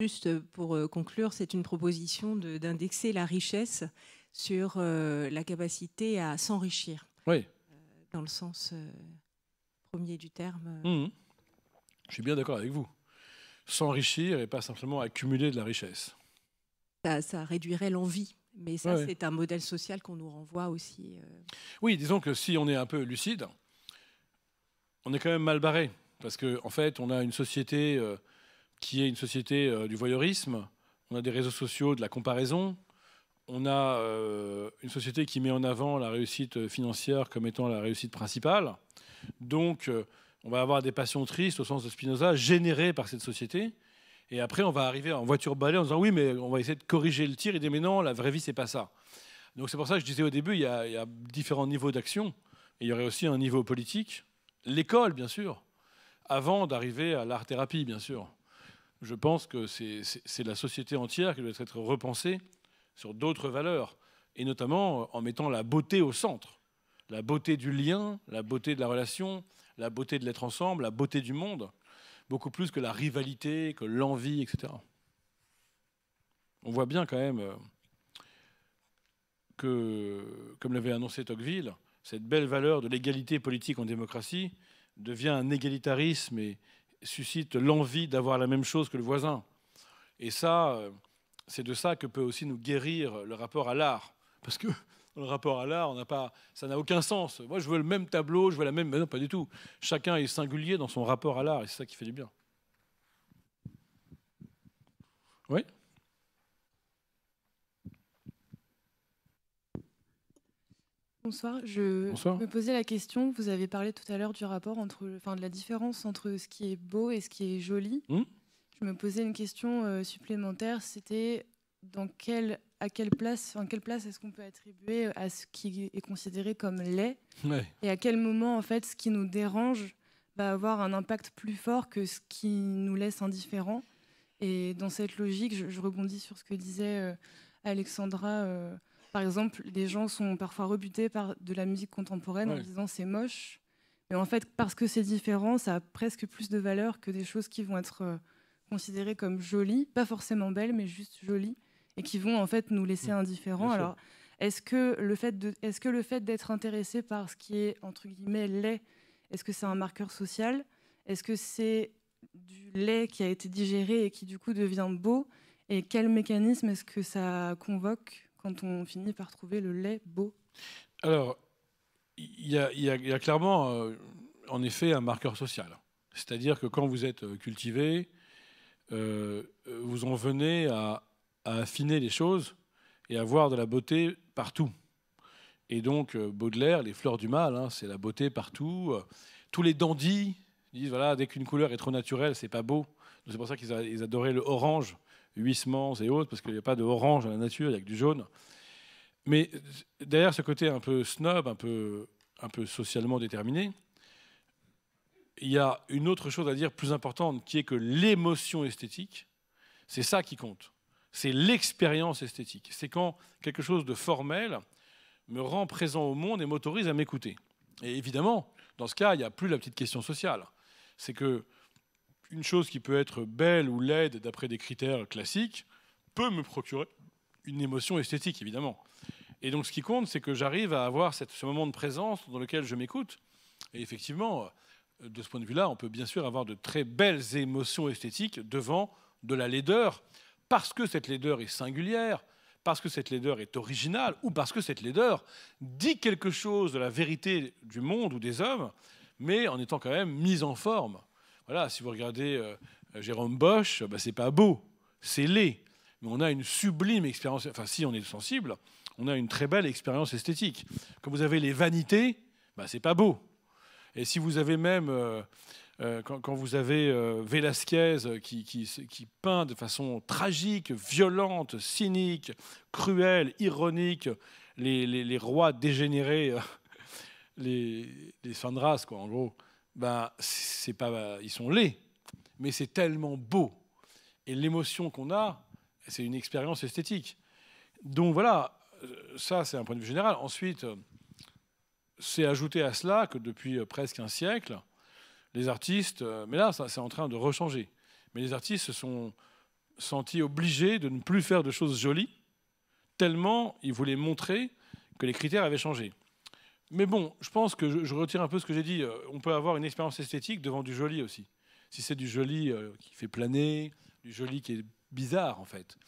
Juste pour euh, conclure, c'est une proposition d'indexer la richesse sur euh, la capacité à s'enrichir. Oui. Euh, dans le sens premier du terme. Mmh Je suis bien d'accord avec vous. S'enrichir et pas simplement accumuler de la richesse. Ça, réduirait l'envie. Mais ça, c'est un modèle social qu'on nous renvoie aussi. Oui, disons que si on est un peu lucide, on est quand même mal barré. Parce qu'en en fait, on a une société qui est une société euh, du voyeurisme, on a des réseaux sociaux de la comparaison, on a euh, une société qui met en avant la réussite financière comme étant la réussite principale. Donc, euh, on va avoir des passions tristes au sens de Spinoza générées par cette société. Et après, on va arriver en voiture balai en disant oui, mais on va essayer de corriger le tir et dire mais non, la vraie vie, c'est pas ça. Donc, c'est pour ça que je disais au début, il il y a différents niveaux d'action. Il y aurait aussi un niveau politique, l'école, bien sûr, avant d'arriver à l'art-thérapie, bien sûr je pense que c'est la société entière qui doit être repensée sur d'autres valeurs, et notamment en mettant la beauté au centre. La beauté du lien, la beauté de la relation, la beauté de l'être ensemble, la beauté du monde, beaucoup plus que la rivalité, que l'envie, etc. On voit bien quand même euh, que, comme l'avait annoncé Tocqueville, cette belle valeur de l'égalité politique en démocratie devient un égalitarisme et, suscite l'envie d'avoir la même chose que le voisin. Et ça, euh, c'est de ça que peut aussi nous guérir le rapport à l'art. Parce que le rapport à l'art, on n'a pas, ça n'a aucun sens. Moi, je veux le même tableau, je veux la même. Mais non, pas du tout. Chacun est singulier dans son rapport à l'art, et c'est ça qui fait du bien. Oui. Bonsoir. Je me posais la question, vous avez parlé tout à l'heure du rapport entre, enfin, de la différence entre ce qui est beau et ce qui est joli. Hmm. Je me posais une question euh, supplémentaire, c'était dans quelle, à quelle place, en quelle place est-ce qu'on peut attribuer euh, à ce qui est considéré comme laid Et à quel moment, en fait, ce qui nous dérange va avoir un impact plus fort que ce qui nous laisse indifférents Et dans cette logique, je, rebondis sur ce que disait euh, Alexandra. Par exemple, les gens sont parfois rebutés par de la musique contemporaine en disant c'est moche. Mais en fait, parce que c'est différent, ça a presque plus de valeur que des choses qui vont être euh, considérées comme jolies, pas forcément belles, mais juste jolies, et qui vont en fait nous laisser mm. indifférents. Alors, est-ce que le fait de, est-ce que le fait d'être intéressé par ce qui est entre guillemets laid, est-ce que c'est un marqueur social Est-ce que c'est du lait qui a été digéré et qui du coup devient beau Et quel mécanisme est-ce que ça convoque quand on finit par trouver le lait beau Alors, il y, a clairement, euh, en effet, un marqueur social. C'est-à-dire que quand vous êtes euh, cultivé, euh, vous en venez à, affiner les choses et à voir de la beauté partout. Et donc, Baudelaire, les fleurs du mal, hein, c'est la beauté partout. Tous les dandys disent, voilà, dès qu'une couleur est trop naturelle, c'est pas beau. C'est pour ça qu'ils adoraient le orange huissements et autres, parce qu'il n'y a pas d'orange dans la nature, il n'y a que du jaune. Mais derrière ce côté un peu snob, un peu, un peu socialement déterminé, il y a une autre chose à dire plus importante, qui est que l'émotion esthétique, c'est ça qui compte. C'est l'expérience esthétique. C'est quand quelque chose de formel me rend présent au monde et m'autorise à m'écouter. Et évidemment, dans ce cas, il n'y a plus la petite question sociale. C'est que une chose qui peut être belle ou laide d'après des critères classiques peut me procurer une émotion esthétique, évidemment. Et donc ce qui compte, c'est que j'arrive à avoir ce moment de présence dans lequel je m'écoute. Et effectivement, euh, de ce point de vue-là, on peut bien sûr avoir de très belles émotions esthétiques devant de la laideur, parce que cette laideur est singulière, parce que cette laideur est originale, ou parce que cette laideur dit quelque chose de la vérité du monde ou des hommes, mais en étant quand même mise en forme. Voilà, si vous regardez euh, euh, Jérôme Bosch, ce bah, c'est pas beau, c'est laid. Mais on a une sublime expérience, enfin si on est sensible, on a une très belle expérience esthétique. Quand vous avez les vanités, ce bah, c'est pas beau. Et si vous avez même, euh, quand, vous avez Vélasquez qui, peint de façon tragique, violente, cynique, cruelle, ironique, les, rois dégénérés, les, les Sandras, quoi, en gros, bah, c'est pas, ils sont laids, mais c'est tellement beau. Et l'émotion qu'on a, c'est une expérience esthétique. Donc voilà, ça c'est un point de vue général. Ensuite, c'est ajouté à cela que depuis euh, presque un siècle, les artistes, euh, mais là c'est en train de rechanger, mais les artistes se sont sentis obligés de ne plus faire de choses jolies, tellement ils voulaient montrer que les critères avaient changé. Mais bon, je pense que je, retire un peu ce que j'ai dit. Euh, on peut avoir une expérience esthétique devant du joli aussi. Si c'est du joli euh, qui fait planer, du joli qui est bizarre en fait.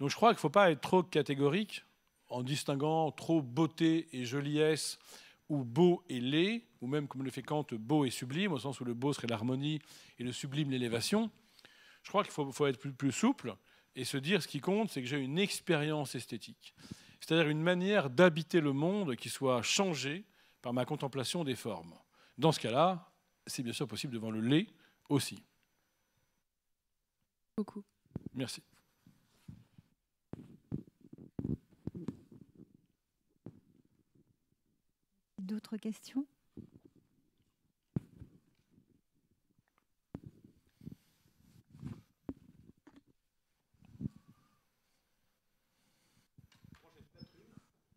Donc je crois qu'il ne faut pas être trop catégorique en distinguant trop beauté et joliesse ou beau et laid, ou même comme le fait Kant, beau et sublime, au sens où le beau serait l'harmonie et le sublime l'élévation. Je crois qu'il faut, être plus, plus souple et se dire ce qui compte, c'est que j'ai une expérience esthétique c'est-à-dire une manière d'habiter le monde qui soit changée par ma contemplation des formes. Dans ce cas-là, c'est bien sûr possible devant le lait aussi. Beaucoup. Merci. D'autres questions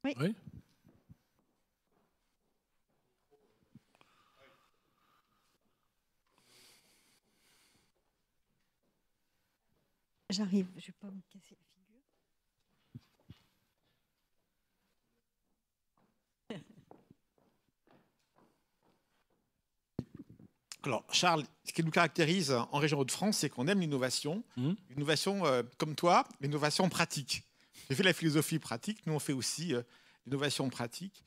Oui. J'arrive, je ne vais pas me casser la figure. Alors, Charles, ce qui nous caractérise en région Hauts-de-France, c'est qu'on aime l'innovation, l'innovation mmh. euh, comme toi, l'innovation pratique. J'ai fait la philosophie pratique, nous on fait aussi euh, l'innovation pratique.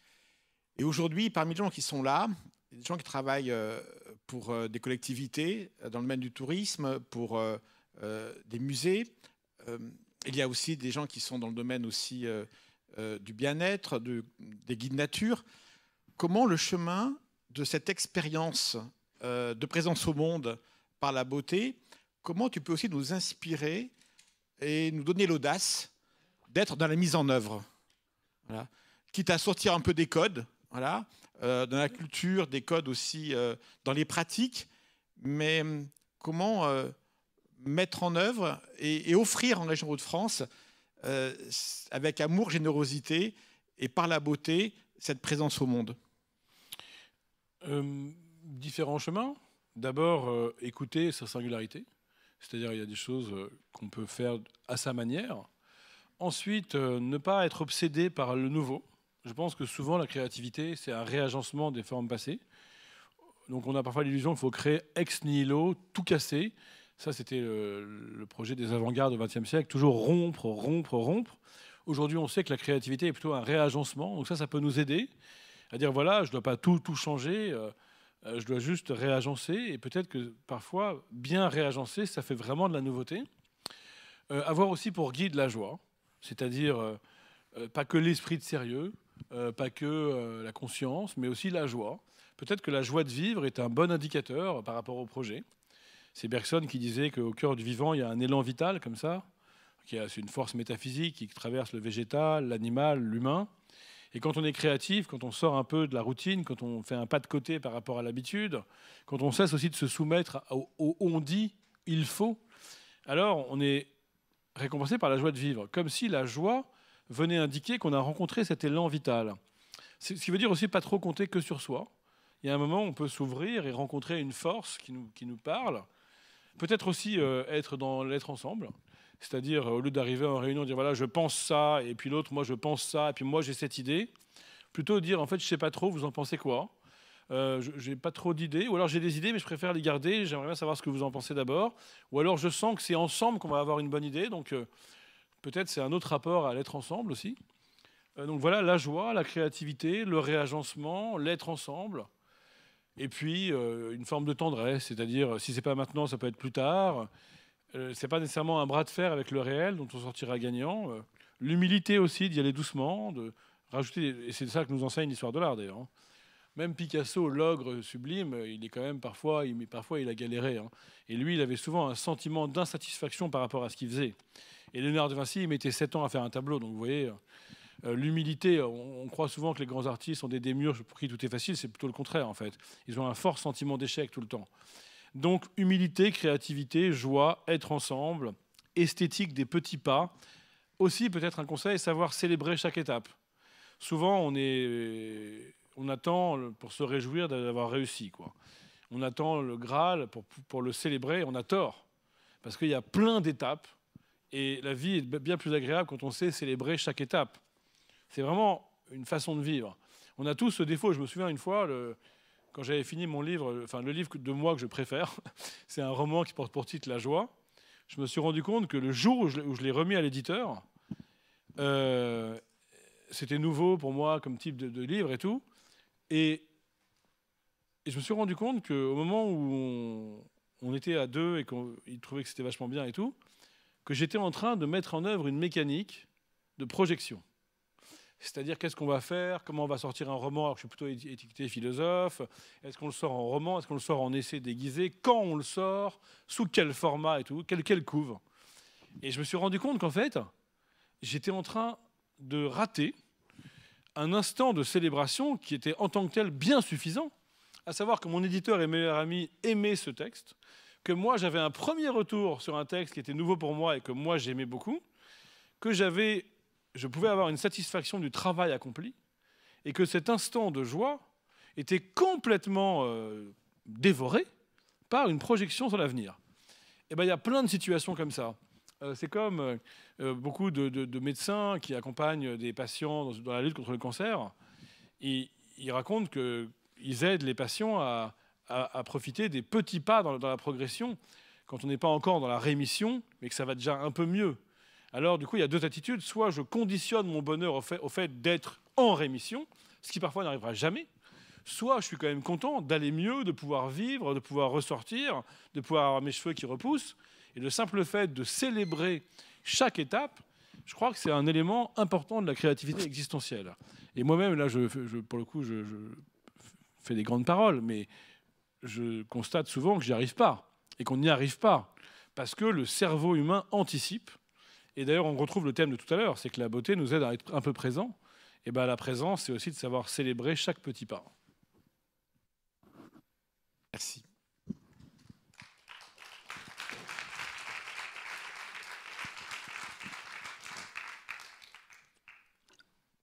Et aujourd'hui, parmi les gens qui sont là, des gens qui travaillent euh, pour euh, des collectivités dans le domaine du tourisme, pour des musées. il y a aussi des gens qui sont dans le domaine aussi du bien-être, des guides nature. Comment le chemin de cette expérience de présence au monde par la beauté, comment tu peux aussi nous inspirer et nous donner l'audace d'être dans la mise en œuvre. Quitte à sortir un peu des codes, voilà, euh, dans la culture, des codes aussi euh, dans les pratiques, mais hum, comment euh, mettre en œuvre et, et offrir en région Hauts-de-France, avec amour, générosité et par la beauté, cette présence au monde hum, Différents chemins. D'abord, écouter sa singularité. C'est-à-dire, il y a des choses qu'on peut faire à sa manière, Ensuite, euh, ne pas être obsédé par le nouveau. Je pense que souvent, la créativité, c'est un réagencement des formes passées. Donc, on a parfois l'illusion qu'il faut créer ex nihilo, tout casser. Ça, c'était le, projet des avant-gardes au XXe siècle. Toujours rompre, rompre, rompre. Aujourd'hui, on sait que la créativité est plutôt un réagencement. Donc, ça, ça peut nous aider à dire voilà, je ne dois pas tout, tout changer. Euh, euh, je dois juste réagencer. Et peut-être que parfois, bien réagencer, ça fait vraiment de la nouveauté. avoir aussi pour guide la joie c'est-à-dire euh, euh, pas que l'esprit de sérieux, euh, pas que la conscience, mais aussi la joie. Peut-être que la joie de vivre est un bon indicateur par rapport au projet. C'est Bergson qui disait qu'au cœur du vivant, il y a un élan vital comme ça, qui est une force métaphysique qui traverse le végétal, l'animal, l'humain. Et quand on est créatif, quand on sort un peu de la routine, quand on fait un pas de côté par rapport à l'habitude, quand on cesse aussi de se soumettre au on dit, il faut, alors on est récompensé par la joie de vivre, comme si la joie venait indiquer qu'on a rencontré cet élan vital. Ce qui veut dire aussi pas trop compter que sur soi. Il y a un moment où on peut s'ouvrir et rencontrer une force qui nous, qui nous parle. Peut-être aussi euh, être dans l'être ensemble. C'est-à-dire, euh, au lieu d'arriver en réunion, dire voilà, je pense ça, et puis l'autre, moi, je pense ça, et puis moi, j'ai cette idée. Plutôt dire, en fait, je sais pas trop, vous en pensez quoi euh, j'ai pas trop d'idées, ou alors j'ai des idées, mais je préfère les garder. J'aimerais bien savoir ce que vous en pensez d'abord. Ou alors je sens que c'est ensemble qu'on va avoir une bonne idée, donc euh, peut-être c'est un autre rapport à l'être ensemble aussi. Euh, donc voilà, la joie, la créativité, le réagencement, l'être ensemble. Et puis euh, une forme de tendresse, c'est-à-dire si c'est pas maintenant, ça peut être plus tard. c'est pas nécessairement un bras de fer avec le réel dont on sortira gagnant. L'humilité aussi d'y aller doucement, de rajouter, et c'est ça que nous enseigne l'histoire de l'art d'ailleurs. Hein. Même Picasso, l'ogre sublime, il est quand même parfois, il, parfois il a galéré. Hein. Et lui, il avait souvent un sentiment d'insatisfaction par rapport à ce qu'il faisait. Et Léonard de Vinci, il mettait 7 ans à faire un tableau. Donc vous voyez, euh, euh, l'humilité, on, croit souvent que les grands artistes ont des démures pour qui tout est facile. C'est plutôt le contraire, en fait. Ils ont un fort sentiment d'échec tout le temps. Donc humilité, créativité, joie, être ensemble, esthétique des petits pas. Aussi, peut-être un conseil, savoir célébrer chaque étape. Souvent, on est on attend pour se réjouir d'avoir réussi. Quoi. On attend le Graal pour, le célébrer, on a tort. Parce qu'il y a plein d'étapes, et la vie est bien plus agréable quand on sait célébrer chaque étape. C'est vraiment une façon de vivre. On a tous ce défaut. Je me souviens une fois, quand j'avais fini mon livre, enfin le livre de moi que je préfère, c'est un roman qui porte pour titre La joie. Je me suis rendu compte que le jour où je, l'ai remis à l'éditeur, euh, c'était nouveau pour moi comme type de livre et tout. Et, je me suis rendu compte qu'au moment où on, était à deux et qu'ils trouvaient que c'était vachement bien et tout, que j'étais en train de mettre en œuvre une mécanique de projection. C'est-à-dire qu'est-ce qu'on va faire, comment on va sortir un roman, alors que je suis plutôt étiqueté philosophe, est-ce qu'on le sort en roman, est-ce qu'on le sort en essai déguisé, quand on le sort, sous quel format et tout, quelle, quelle couve. Et je me suis rendu compte qu'en fait, j'étais en train de rater un instant de célébration qui était en tant que tel bien suffisant, à savoir que mon éditeur et meilleur ami aimait ce texte, que moi j'avais un premier retour sur un texte qui était nouveau pour moi et que moi j'aimais beaucoup, que j'avais, je pouvais avoir une satisfaction du travail accompli, et que cet instant de joie était complètement euh, dévoré par une projection sur l'avenir. Et eh bien, il y a plein de situations comme ça. Euh, c'est comme euh, euh, beaucoup de, médecins qui accompagnent des patients dans, la lutte contre le cancer. ils racontent qu'ils aident les patients à, profiter des petits pas dans, la progression, quand on n'est pas encore dans la rémission, mais que ça va déjà un peu mieux. Alors, du coup, il y a deux attitudes. Soit je conditionne mon bonheur au fait, au fait d'être en rémission, ce qui parfois n'arrivera jamais. Soit je suis quand même content d'aller mieux, de pouvoir vivre, de pouvoir ressortir, de pouvoir avoir mes cheveux qui repoussent. Et le simple fait de célébrer chaque étape, je crois que c'est un élément important de la créativité existentielle. Et moi-même, là, je, pour le coup, je, je, fais des grandes paroles, mais je constate souvent que j'y arrive pas et qu'on n'y arrive pas parce que le cerveau humain anticipe. Et d'ailleurs, on retrouve le thème de tout à l'heure, c'est que la beauté nous aide à être un peu présent. Et ben, la présence, c'est aussi de savoir célébrer chaque petit pas. Merci.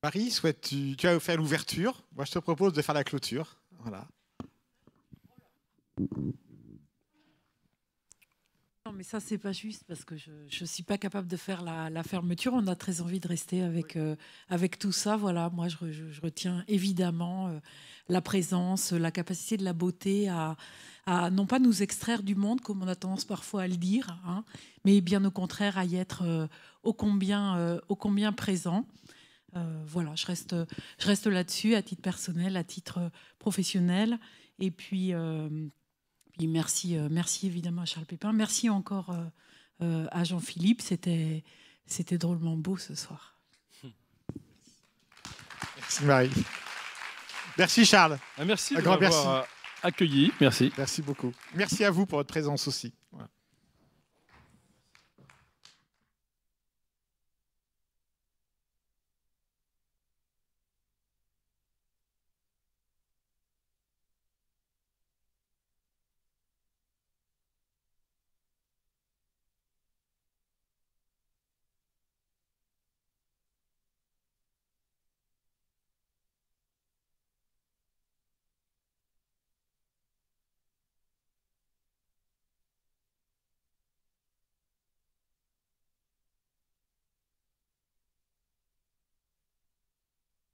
Marie, -tu, as fait l'ouverture. Moi, je te propose de faire la clôture. Voilà. Non, mais ça, c'est pas juste parce que je ne suis pas capable de faire la, fermeture. On a très envie de rester avec, euh, avec tout ça. Voilà, moi, je, retiens évidemment euh, la présence, la capacité de la beauté à, non pas nous extraire du monde, comme on a tendance parfois à le dire, hein, mais bien au contraire à y être euh, ô, combien, ô combien présent. Euh, voilà, je reste, je reste là-dessus à titre personnel, à titre euh, professionnel. Et puis, euh, puis merci, merci évidemment à Charles Pépin. Merci encore à Jean-Philippe. C'était, c'était drôlement beau ce soir. Merci Marie. Merci Charles. Ah, merci Un de grand accueilli. Merci. Merci beaucoup. Merci à vous pour votre présence aussi.